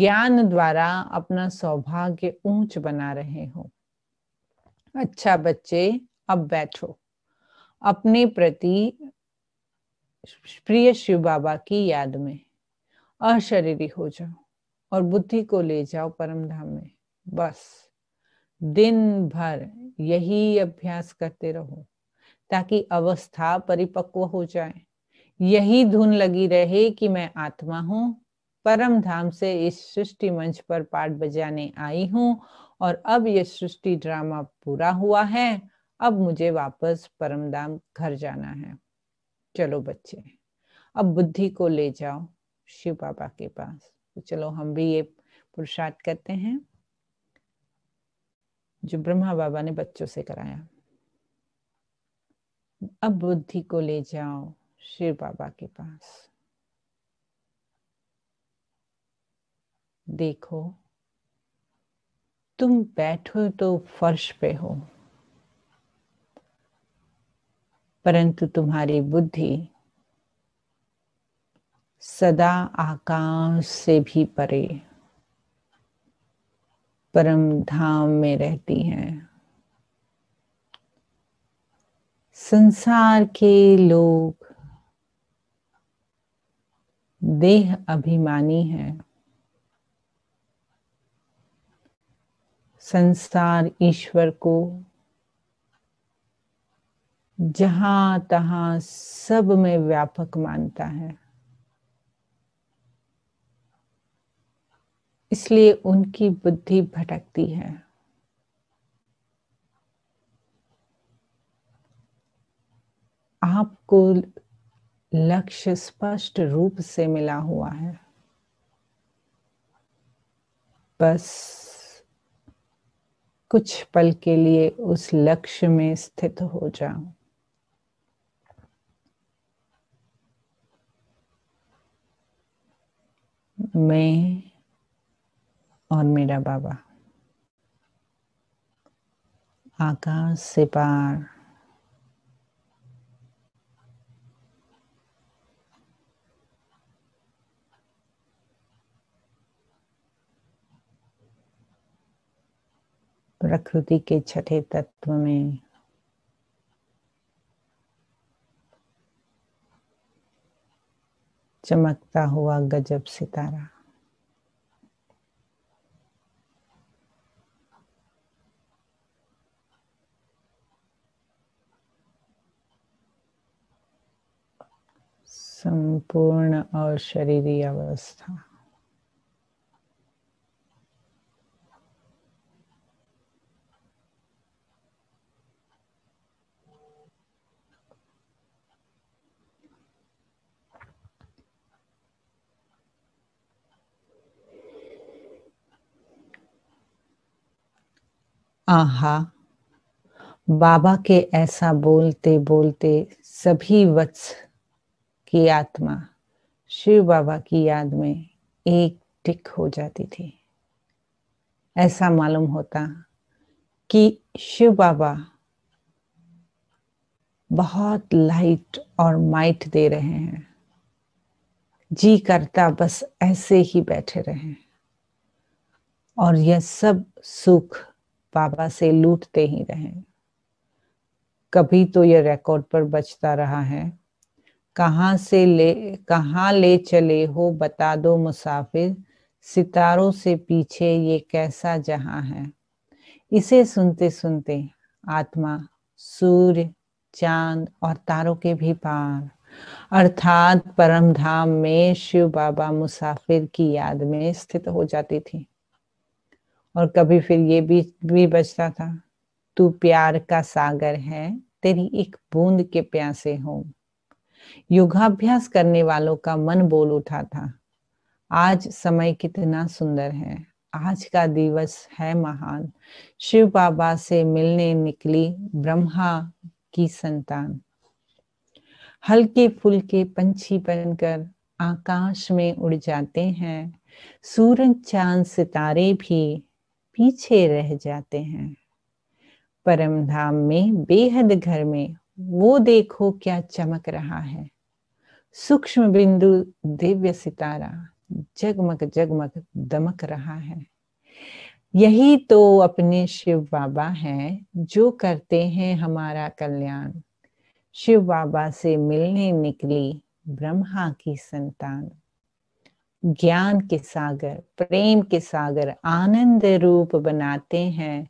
ज्ञान द्वारा अपना सौभाग्य ऊंच बना रहे हो अच्छा बच्चे अब बैठो अपने प्रति प्रिय शिव बाबा की याद में अशरीरी हो जाओ और बुद्धि को ले जाओ परम धाम में बस दिन भर यही अभ्यास करते रहो ताकि अवस्था परिपक्व हो जाए यही धुन लगी रहे कि मैं आत्मा हूं परम धाम से इस सृष्टि मंच पर पाठ बजाने आई हूं और अब यह सृष्टि ड्रामा पूरा हुआ है अब मुझे वापस परम धाम घर जाना है चलो बच्चे अब बुद्धि को ले जाओ शिव बाबा के पास तो चलो हम भी ये पुरुषार्थ करते हैं जो ब्रह्मा बाबा ने बच्चों से कराया अब बुद्धि को ले जाओ शिव बाबा के पास देखो तुम बैठो तो फर्श पे हो परंतु तुम्हारी बुद्धि सदा आकाश से भी परे परम धाम में रहती हैं संसार के लोग देह अभिमानी है संसार ईश्वर को जहां तहां सब में व्यापक मानता है इसलिए उनकी बुद्धि भटकती है आपको लक्ष्य स्पष्ट रूप से मिला हुआ है बस कुछ पल के लिए उस लक्ष्य में स्थित हो जाओ मैं और मेरा बाबा आकाश से पार प्रकृति के छठे तत्व में चमकता हुआ गजब सितारा संपूर्ण और शरीरी अवस्था आहा बाबा के ऐसा बोलते बोलते सभी वत्स की आत्मा शिव बाबा की याद में एक टिक हो जाती थी ऐसा मालूम होता कि शिव बाबा बहुत लाइट और माइट दे रहे हैं जी करता बस ऐसे ही बैठे रहे और यह सब सुख बाबा से लूटते ही रहे कभी तो यह रिकॉर्ड पर बचता रहा है कहाँ से ले कहाँ ले चले हो बता दो मुसाफिर सितारों से पीछे ये कैसा जहां है इसे सुनते सुनते आत्मा सूर्य चांद और तारों के भी पार अर्थात परम धाम में शिव बाबा मुसाफिर की याद में स्थित हो जाती थी और कभी फिर ये भी भी बचता था तू प्यार का सागर है तेरी एक बूंद के प्यासे हूं योगाभ्यास करने वालों का मन बोल उठा था आज समय कितना सुंदर है आज का दिवस है महान शिव बाबा से मिलने निकली ब्रह्मा की संतान हल्के फुलके पंछी बनकर आकाश में उड़ जाते हैं सूरज चांद सितारे भी पीछे रह जाते हैं परम धाम में बेहद घर में वो देखो क्या चमक रहा है सूक्ष्म बिंदु दिव्य सितारा जगमग जगमग दमक रहा है यही तो अपने शिव बाबा हैं जो करते हैं हमारा कल्याण शिव बाबा से मिलने निकली ब्रह्मा की संतान ज्ञान के सागर प्रेम के सागर आनंद रूप बनाते हैं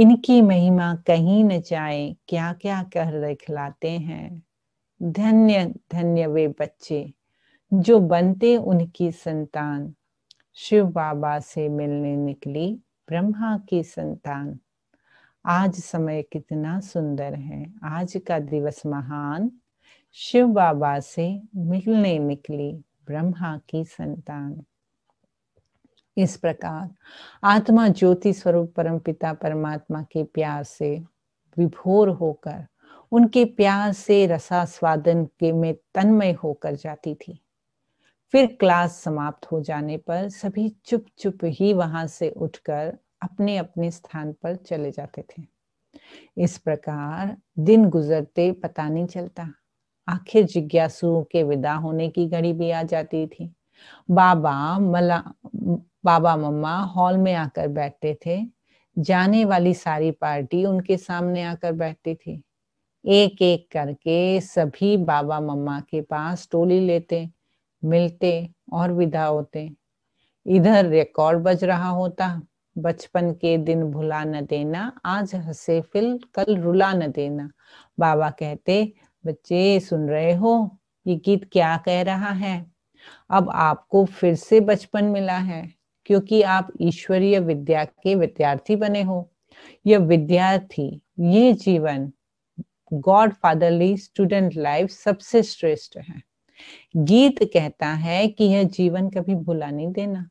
इनकी महिमा कहीं न जाए क्या क्या कर दिखलाते हैं धन्य धन्य वे बच्चे जो बनते उनकी संतान शिव बाबा से मिलने निकली ब्रह्मा की संतान आज समय कितना सुंदर है आज का दिवस महान शिव बाबा से मिलने निकली ब्रह्मा की संतान इस प्रकार आत्मा ज्योति स्वरूप परम पिता परमात्मा के प्यार से विभोर होकर उनके प्यार से स्वादन के में तन्मय होकर जाती थी फिर क्लास समाप्त हो जाने पर सभी चुप चुप ही वहां से उठकर अपने अपने स्थान पर चले जाते थे इस प्रकार दिन गुजरते पता नहीं चलता आखिर जिज्ञासुओं के विदा होने की घड़ी भी आ जाती थी बाबा मला बाबा मम्मा हॉल में आकर बैठते थे जाने वाली सारी पार्टी उनके सामने आकर बैठती थी एक एक करके सभी बाबा मम्मा के पास टोली लेते मिलते और विदा होते इधर रिकॉर्ड बज रहा होता बचपन के दिन भुला न देना आज हंसे फिल कल रुला न देना बाबा कहते बच्चे सुन रहे हो ये गीत क्या कह रहा है अब आपको फिर से बचपन मिला है क्योंकि आप ईश्वरीय विद्या के विद्यार्थी बने हो यह विद्यार्थी ये जीवन गॉड फादरली स्टूडेंट लाइफ सबसे श्रेष्ठ है गीत कहता है कि यह जीवन कभी भुला नहीं देना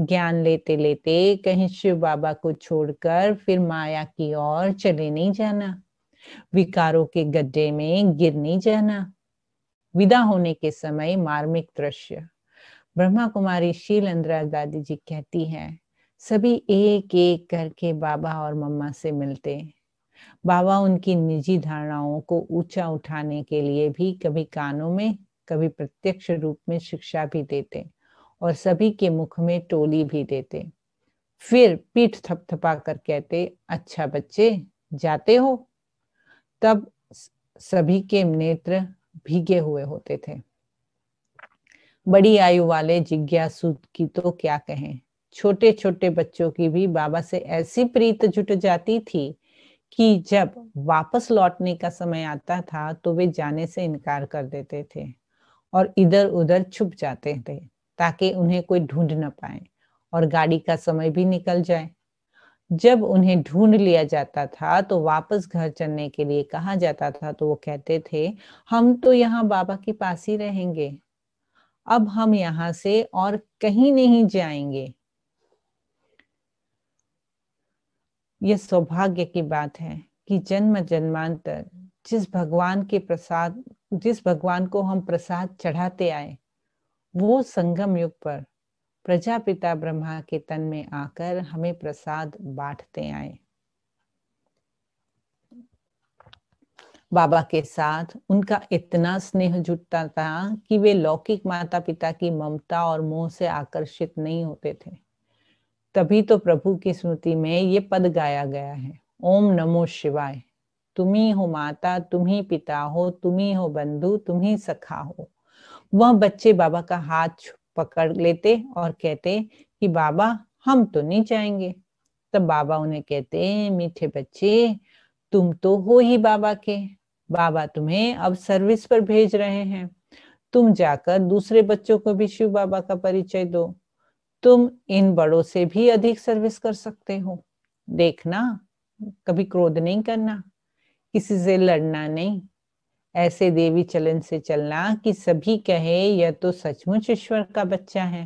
ज्ञान लेते लेते कहीं शिव बाबा को छोड़कर फिर माया की ओर चले नहीं जाना विकारों के गड्ढे में गिर नहीं जाना विदा होने के समय मार्मिक दृश्य ब्रह्मा कुमारी शील इंदिरा दादी जी कहती हैं सभी एक एक करके बाबा और मम्मा से मिलते बाबा उनकी निजी धारणाओं को ऊंचा उठाने के लिए भी कभी कानों में कभी प्रत्यक्ष रूप में शिक्षा भी देते और सभी के मुख में टोली भी देते फिर पीठ थपथपा कर कहते अच्छा बच्चे जाते हो तब सभी के नेत्र भीगे हुए होते थे बड़ी आयु वाले जिज्ञासु की तो क्या कहें छोटे छोटे बच्चों की भी बाबा से ऐसी प्रीत जुट जाती थी कि जब वापस लौटने का समय आता था तो वे जाने से इनकार कर देते थे और इधर उधर छुप जाते थे ताकि उन्हें कोई ढूंढ न पाए और गाड़ी का समय भी निकल जाए जब उन्हें ढूंढ लिया जाता था तो वापस घर चलने के लिए कहा जाता था तो वो कहते थे हम तो यहाँ बाबा के पास ही रहेंगे अब हम यहां से और कहीं नहीं जाएंगे यह सौभाग्य की बात है कि जन्म जन्मांतर जिस भगवान के प्रसाद जिस भगवान को हम प्रसाद चढ़ाते आए वो संगम युग पर प्रजापिता ब्रह्मा के तन में आकर हमें प्रसाद बांटते आए बाबा के साथ उनका इतना स्नेह जुटता था कि वे लौकिक माता पिता की ममता और मोह से आकर्षित नहीं होते थे तभी तो प्रभु की स्मृति में ये पद गाया गया है ओम नमो शिवाय तुम ही हो माता तुम ही पिता हो तुम ही हो बंधु तुम ही सखा हो वह बच्चे बाबा का हाथ पकड़ लेते और कहते कि बाबा हम तो नहीं जाएंगे तब बाबा उन्हें कहते मीठे बच्चे तुम तो हो ही बाबा के बाबा तुम्हें अब सर्विस पर भेज रहे हैं तुम जाकर दूसरे बच्चों को भी शिव बाबा का परिचय दो तुम इन बड़ों से भी अधिक सर्विस कर सकते हो देखना कभी क्रोध नहीं करना किसी से लड़ना नहीं ऐसे देवी चलन से चलना कि सभी कहे यह तो सचमुच ईश्वर का बच्चा है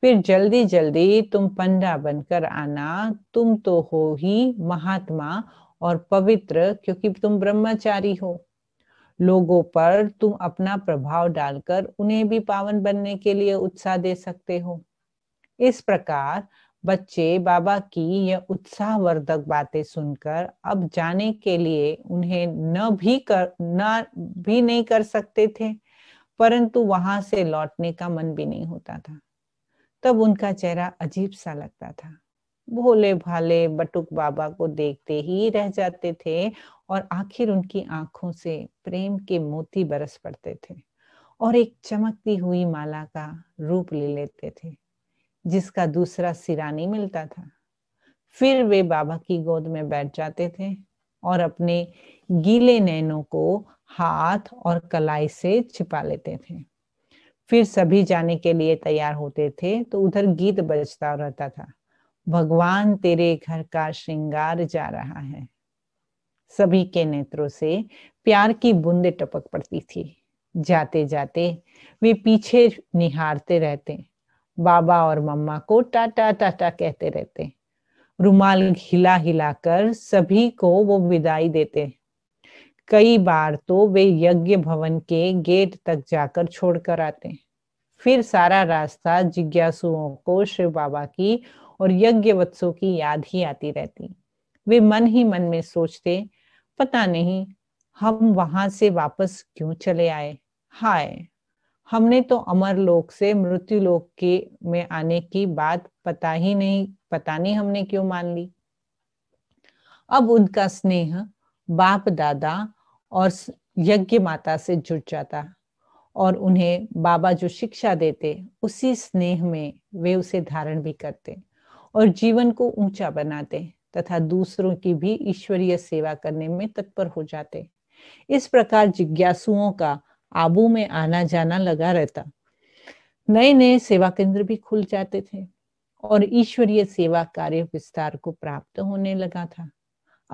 फिर जल्दी जल्दी तुम पंडा बनकर आना तुम तो हो ही महात्मा और पवित्र क्योंकि तुम ब्रह्मचारी हो लोगों पर तुम अपना प्रभाव डालकर उन्हें भी पावन बनने के लिए उत्साह दे सकते हो इस प्रकार बच्चे बाबा की यह उत्साहवर्धक बातें सुनकर अब जाने के लिए उन्हें न भी कर न भी नहीं कर सकते थे परंतु वहां से लौटने का मन भी नहीं होता था तब उनका चेहरा अजीब सा लगता था भोले भाले बटुक बाबा को देखते ही रह जाते थे और आखिर उनकी आंखों से प्रेम के मोती बरस पड़ते थे और एक चमकती हुई माला का रूप ले लेते थे जिसका दूसरा सिरा नहीं मिलता था फिर वे बाबा की गोद में बैठ जाते थे और अपने गीले नैनों को हाथ और कलाई से छिपा लेते थे फिर सभी जाने के लिए तैयार होते थे तो उधर गीत बजता रहता था भगवान तेरे घर का श्रृंगार जा रहा है सभी के नेत्रों से प्यार की बूंदे टपक पड़ती थी जाते जाते वे पीछे निहारते रहते बाबा और मम्मा को टाटा टाटा कहते रहते रुमाल हिला हिला कर सभी को वो विदाई देते कई बार तो वे यज्ञ भवन के गेट तक जाकर छोड़कर आते फिर सारा रास्ता जिज्ञासुओं को शिव बाबा की और यज्ञ वत्सों की याद ही आती रहती वे मन ही मन में सोचते पता नहीं हम वहां से वापस क्यों चले आए हाय हमने तो अमर लोक से मृत्यु लोक के में आने की बात पता ही नहीं पता नहीं हमने क्यों मान ली अब उनका स्नेह बाप दादा और यज्ञ माता से जुट जाता और उन्हें बाबा जो शिक्षा देते उसी स्नेह में वे उसे धारण भी करते और जीवन को ऊंचा बनाते तथा दूसरों की भी ईश्वरीय सेवा करने में तत्पर हो जाते इस प्रकार जिज्ञासुओं का आबू में आना जाना लगा रहता नए नए सेवा केंद्र भी खुल जाते थे और ईश्वरीय सेवा कार्य विस्तार को प्राप्त होने लगा था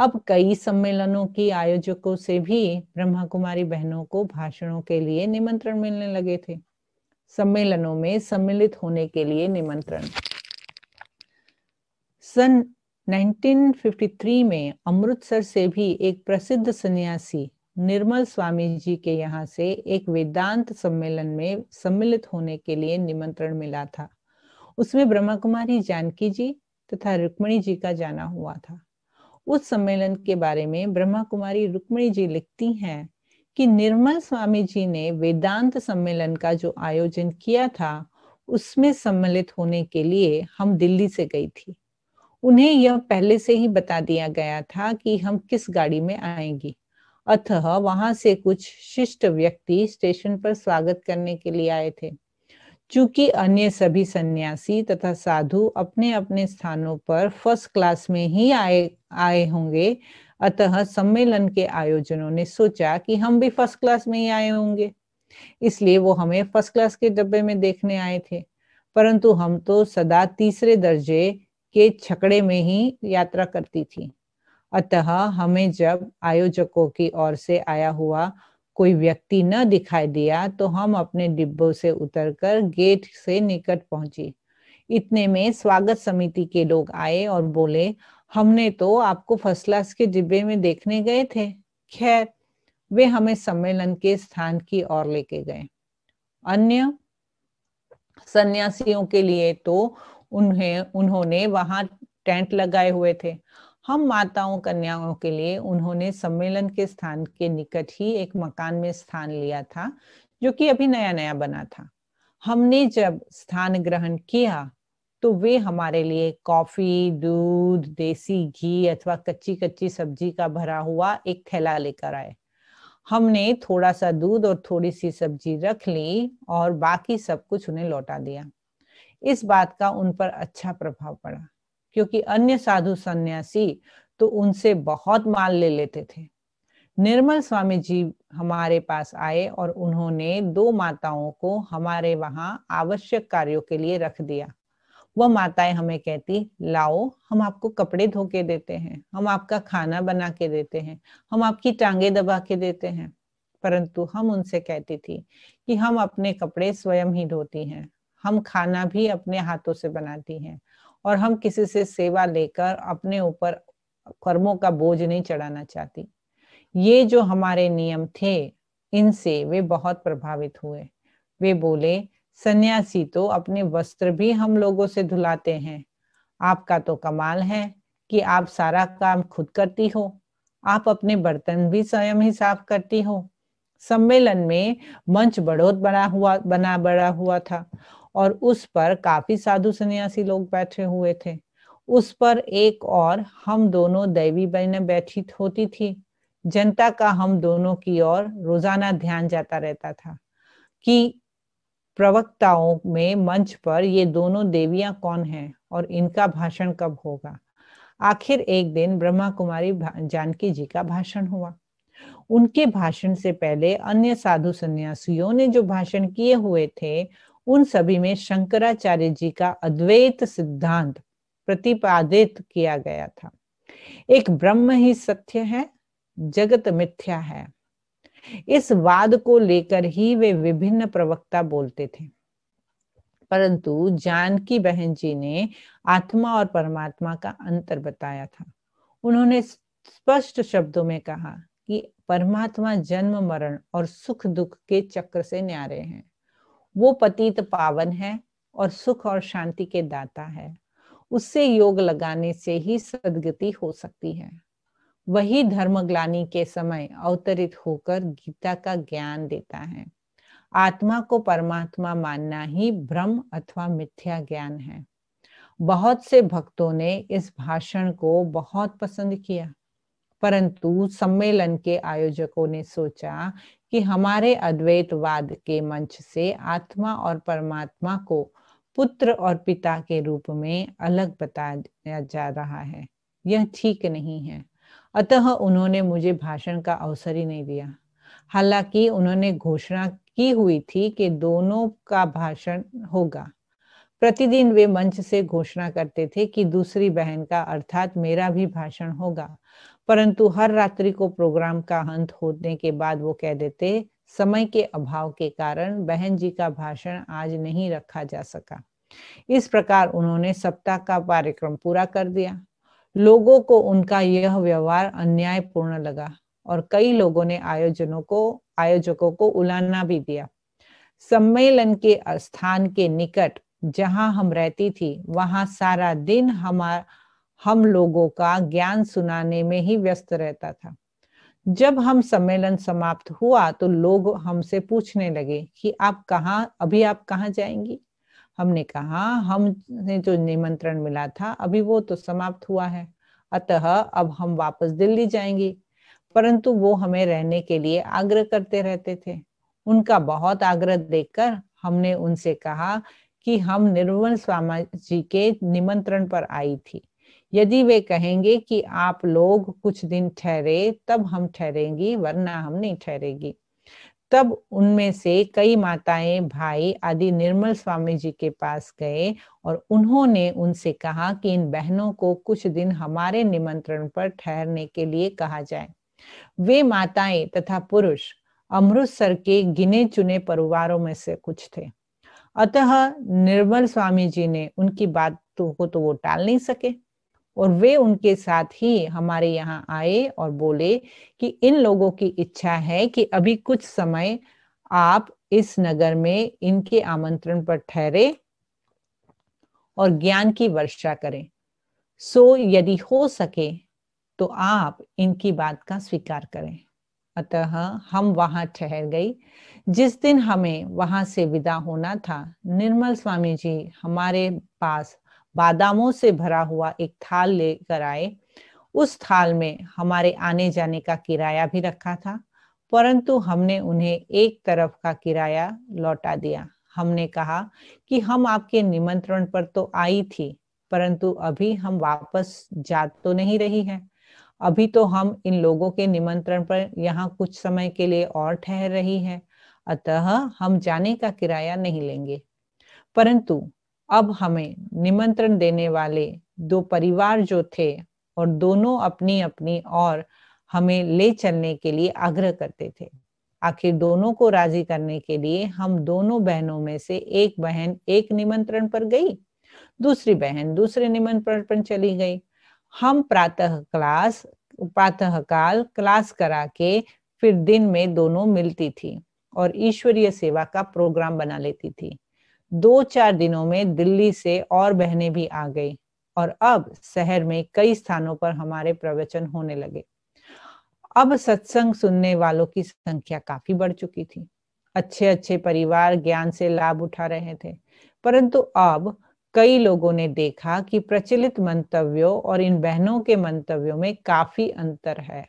अब कई सम्मेलनों की आयोजकों से भी ब्रह्मा कुमारी बहनों को भाषणों के लिए निमंत्रण मिलने लगे थे सम्मेलनों में सम्मिलित होने के लिए निमंत्रण सन 1953 में अमृतसर से भी एक प्रसिद्ध सन्यासी निर्मल स्वामी जी के यहाँ से एक वेदांत सम्मेलन में सम्मिलित होने के लिए निमंत्रण मिला था उसमें ब्रह्मा कुमारी जानकी जी तथा रुक्मणी जी का जाना हुआ था उस सम्मेलन के बारे में ब्रह्मा कुमारी रुक्मणी जी लिखती हैं कि निर्मल स्वामी जी ने वेदांत सम्मेलन का जो आयोजन किया था उसमें सम्मिलित होने के लिए हम दिल्ली से गई थी उन्हें यह पहले से ही बता दिया गया था कि हम किस गाड़ी में आएंगी अतः वहां से कुछ शिष्ट व्यक्ति स्टेशन पर स्वागत करने के लिए आए थे चूंकि अन्य सभी सन्यासी तथा साधु अपने अपने स्थानों पर फर्स्ट क्लास में ही आए आए होंगे अतः सम्मेलन के आयोजनों ने सोचा कि हम भी फर्स्ट क्लास में ही आए होंगे इसलिए वो हमें फर्स्ट क्लास के डब्बे में देखने आए थे परंतु हम तो सदा तीसरे दर्जे के छकड़े में ही यात्रा करती थी अतः हमें जब आयोजकों की ओर से आया हुआ कोई व्यक्ति न दिखाई दिया तो हम अपने डिब्बों से उतरकर गेट से निकट पहुंची इतने में स्वागत समिति के लोग आए और बोले हमने तो आपको फर्स्ट क्लास के डिब्बे में देखने गए थे खैर वे हमें सम्मेलन के स्थान की ओर लेके गए अन्य सन्यासियों के लिए तो उन्हें उन्होंने वहां टेंट लगाए हुए थे हम माताओं कन्याओं के लिए उन्होंने सम्मेलन के स्थान के निकट ही एक मकान में स्थान लिया था जो कि अभी नया नया बना था हमने जब स्थान ग्रहण किया तो वे हमारे लिए कॉफी दूध देसी घी अथवा कच्ची कच्ची सब्जी का भरा हुआ एक थैला लेकर आए हमने थोड़ा सा दूध और थोड़ी सी सब्जी रख ली और बाकी सब कुछ उन्हें लौटा दिया इस बात का उन पर अच्छा प्रभाव पड़ा क्योंकि अन्य साधु सन्यासी तो उनसे बहुत माल ले लेते थे निर्मल स्वामी जी हमारे पास आए और उन्होंने दो माताओं को हमारे वहां आवश्यक कार्यों के लिए रख दिया वह माताएं हमें कहती लाओ हम आपको कपड़े धो के देते हैं हम आपका खाना बना के देते हैं हम आपकी टांगे दबा के देते हैं परंतु हम उनसे कहती थी कि हम अपने कपड़े स्वयं ही धोती हैं हम खाना भी अपने हाथों से बनाती हैं और हम किसी से सेवा लेकर अपने ऊपर कर्मों का बोझ नहीं चढ़ाना चाहती ये जो हमारे नियम थे इनसे वे बहुत प्रभावित हुए वे बोले सन्यासी तो अपने वस्त्र भी हम लोगों से धुलाते हैं आपका तो कमाल है कि आप सारा काम खुद करती हो आप अपने बर्तन भी स्वयं ही साफ करती हो सम्मेलन में मंच बड़ोत बना हुआ बना बड़ा हुआ था और उस पर काफी साधु सन्यासी लोग बैठे हुए थे उस पर एक और हम दोनों दैवी बहने बैठी होती थी जनता का हम दोनों की ओर रोजाना ध्यान जाता रहता था कि प्रवक्ताओं में मंच पर ये दोनों देवियां कौन हैं और इनका भाषण कब होगा आखिर एक दिन ब्रह्मा कुमारी जानकी जी का भाषण हुआ उनके भाषण से पहले अन्य साधु संन्यासियों ने जो भाषण किए हुए थे उन सभी में शंकराचार्य जी का अद्वैत सिद्धांत प्रतिपादित किया गया था एक ब्रह्म ही सत्य है जगत मिथ्या है इस वाद को लेकर ही वे विभिन्न प्रवक्ता बोलते थे परंतु जानकी बहन जी ने आत्मा और परमात्मा का अंतर बताया था उन्होंने स्पष्ट शब्दों में कहा कि परमात्मा जन्म मरण और सुख दुख के चक्र से न्यारे हैं वो पतित पावन है और सुख और शांति के दाता है उससे योग लगाने से ही सदगति हो सकती है वही धर्मग्लानी के समय अवतरित होकर गीता का ज्ञान देता है आत्मा को परमात्मा मानना ही भ्रम अथवा मिथ्या ज्ञान है बहुत से भक्तों ने इस भाषण को बहुत पसंद किया परंतु सम्मेलन के आयोजकों ने सोचा कि हमारे अद्वैतवाद के मंच से आत्मा और परमात्मा को पुत्र और पिता के रूप में अलग बताया जा रहा है यह ठीक नहीं है अतः उन्होंने मुझे भाषण का अवसर ही नहीं दिया हालांकि उन्होंने घोषणा की हुई थी कि दोनों का भाषण होगा प्रतिदिन वे मंच से घोषणा करते थे कि दूसरी बहन का अर्थात मेरा भी भाषण होगा परंतु हर रात्रि को प्रोग्राम का अंत होने के बाद वो कह देते समय के अभाव के कारण बहन जी का भाषण आज नहीं रखा जा सका इस प्रकार उन्होंने सप्ताह का कार्यक्रम पूरा कर दिया लोगों को उनका यह व्यवहार अन्यायपूर्ण लगा और कई लोगों ने आयोजनों को आयोजकों को उलाना भी दिया सम्मेलन के स्थान के निकट जहां हम रहती थी वहां सारा दिन हमारा हम लोगों का ज्ञान सुनाने में ही व्यस्त रहता था जब हम सम्मेलन समाप्त हुआ तो लोग हमसे पूछने लगे कि आप कहाँ अभी आप कहाँ जाएंगी हमने कहा हमने जो निमंत्रण मिला था अभी वो तो समाप्त हुआ है अतः अब हम वापस दिल्ली जाएंगे परंतु वो हमें रहने के लिए आग्रह करते रहते थे उनका बहुत आग्रह देखकर हमने उनसे कहा कि हम निर्मल स्वामी जी के निमंत्रण पर आई थी यदि वे कहेंगे कि आप लोग कुछ दिन ठहरे तब हम ठहरेंगी वरना हम नहीं ठहरेगी तब उनमें से कई माताएं भाई आदि निर्मल स्वामी जी के पास गए और उन्होंने उनसे कहा कि इन बहनों को कुछ दिन हमारे निमंत्रण पर ठहरने के लिए कहा जाए वे माताएं तथा पुरुष अमृतसर के गिने चुने परिवारों में से कुछ थे अतः निर्मल स्वामी जी ने उनकी बातों को तो, तो वो टाल नहीं सके और वे उनके साथ ही हमारे यहाँ आए और बोले कि इन लोगों की इच्छा है कि अभी कुछ समय आप इस नगर में इनके आमंत्रण पर ठहरे और ज्ञान की वर्षा करें सो यदि हो सके तो आप इनकी बात का स्वीकार करें अतः हम वहां ठहर गई जिस दिन हमें वहां से विदा होना था निर्मल स्वामी जी हमारे पास बादामों से भरा हुआ एक थाल लेकर आए उस थाल में हमारे आने जाने का किराया भी रखा था परंतु हमने उन्हें एक तरफ का किराया लौटा दिया हमने कहा कि हम आपके निमंत्रण पर तो आई थी परंतु अभी हम वापस जा तो नहीं रही है अभी तो हम इन लोगों के निमंत्रण पर यहाँ कुछ समय के लिए और ठहर रही है अतः हम जाने का किराया नहीं लेंगे परंतु अब हमें निमंत्रण देने वाले दो परिवार जो थे और दोनों अपनी अपनी और हमें ले चलने के लिए आग्रह करते थे आखिर दोनों को राजी करने के लिए हम दोनों बहनों में से एक बहन एक निमंत्रण पर गई दूसरी बहन दूसरे निमंत्रण पर चली गई हम प्रातः क्लास प्रातःकाल क्लास करा के फिर दिन में दोनों मिलती थी और ईश्वरीय सेवा का प्रोग्राम बना लेती थी दो चार दिनों में दिल्ली से और बहनें भी आ गई और अब शहर में कई स्थानों पर हमारे प्रवचन होने लगे अब सत्संग सुनने वालों की संख्या काफी बढ़ चुकी थी अच्छे अच्छे परिवार ज्ञान से लाभ उठा रहे थे परंतु अब कई लोगों ने देखा कि प्रचलित मंतव्यों और इन बहनों के मंतव्यों में काफी अंतर है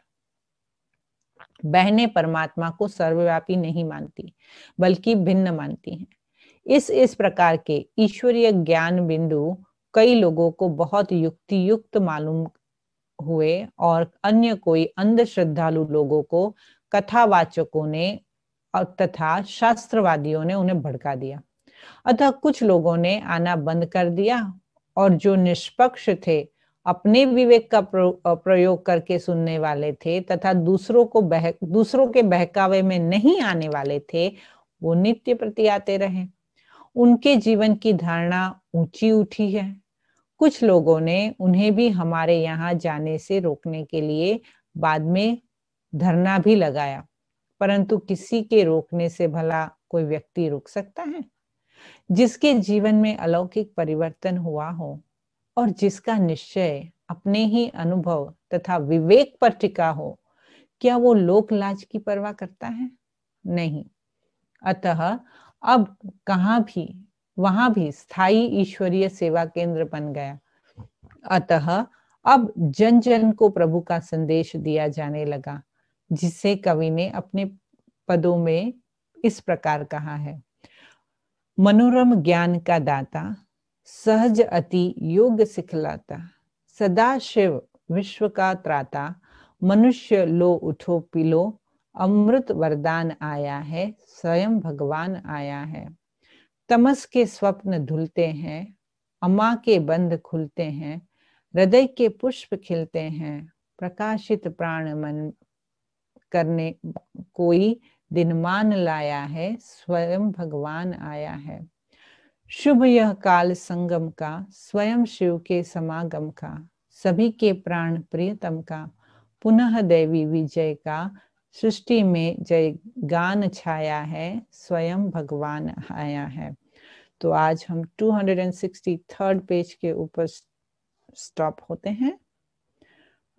बहनें परमात्मा को सर्वव्यापी नहीं मानती बल्कि भिन्न मानती हैं इस इस प्रकार के ईश्वरीय ज्ञान बिंदु कई लोगों को बहुत युक्ति युक्त मालूम हुए और अन्य कोई अंधश्रद्धालु लोगों को कथावाचकों ने तथा शास्त्रवादियों ने उन्हें भड़का दिया अतः कुछ लोगों ने आना बंद कर दिया और जो निष्पक्ष थे अपने विवेक का प्रयोग करके सुनने वाले थे तथा दूसरों को बह दूसरों के बहकावे में नहीं आने वाले थे वो नित्य प्रति आते रहे उनके जीवन की धारणा ऊंची उठी है कुछ लोगों ने उन्हें भी हमारे यहाँ जाने से रोकने के लिए बाद में धरना भी लगाया परंतु किसी के रोकने से भला कोई व्यक्ति रुक सकता है जिसके जीवन में अलौकिक परिवर्तन हुआ हो और जिसका निश्चय अपने ही अनुभव तथा विवेक पर टिका हो क्या वो लोक लाज की परवाह करता है नहीं अतः अब कहा भी वहां भी स्थाई ईश्वरीय सेवा केंद्र बन गया अतः अब जन जन को प्रभु का संदेश दिया जाने लगा जिसे कवि ने अपने पदों में इस प्रकार कहा है मनोरम ज्ञान का दाता सहज अति योग सिखलाता सदा शिव विश्व का त्राता मनुष्य लो उठो पिलो अमृत वरदान आया है स्वयं भगवान आया है तमस के स्वप्न धुलते हैं अमा के बंध खुलते हैं हृदय के पुष्प खिलते हैं प्रकाशित प्राण मन करने कोई दिन मान लाया है स्वयं भगवान आया है शुभ यह काल संगम का स्वयं शिव के समागम का सभी के प्राण प्रियतम का पुनः देवी विजय का सृष्टि में जय गान छाया है स्वयं भगवान आया है तो आज हम 263 पेज के ऊपर स्टॉप होते हैं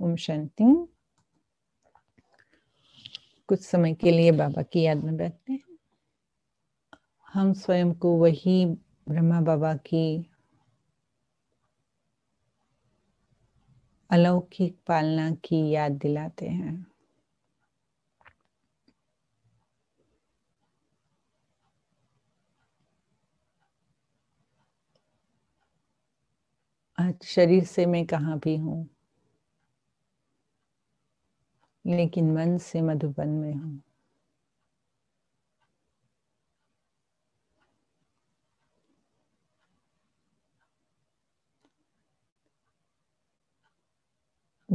ओम शांति कुछ समय के लिए बाबा की याद में बैठते हैं हम स्वयं को वही ब्रह्मा बाबा की अलौकिक पालना की याद दिलाते हैं आज शरीर से मैं कहाँ भी हूँ लेकिन मन से मधुबन में हूँ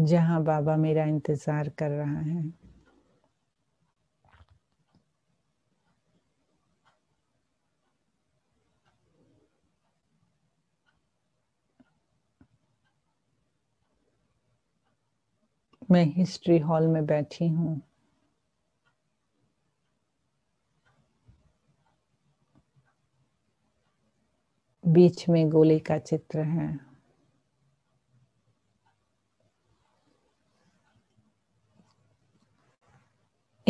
जहाँ बाबा मेरा इंतज़ार कर रहा है मैं हिस्ट्री हॉल में बैठी हूं बीच में गोली का चित्र है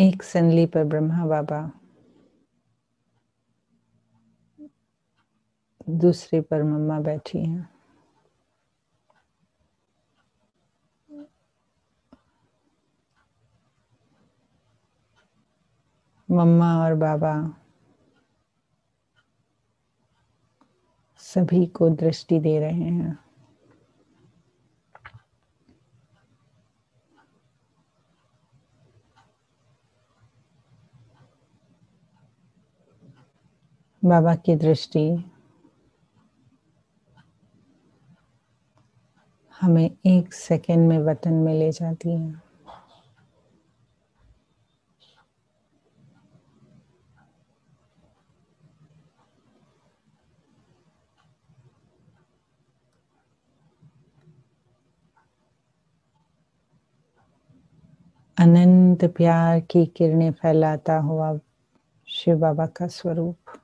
एक संली पर ब्रह्मा बाबा दूसरे पर मम्मा बैठी हैं मम्मा और बाबा सभी को दृष्टि दे रहे हैं बाबा की दृष्टि हमें एक सेकंड में वतन में ले जाती है अनंत प्यार की किरणें फैलाता हुआ शिव बाबा का स्वरूप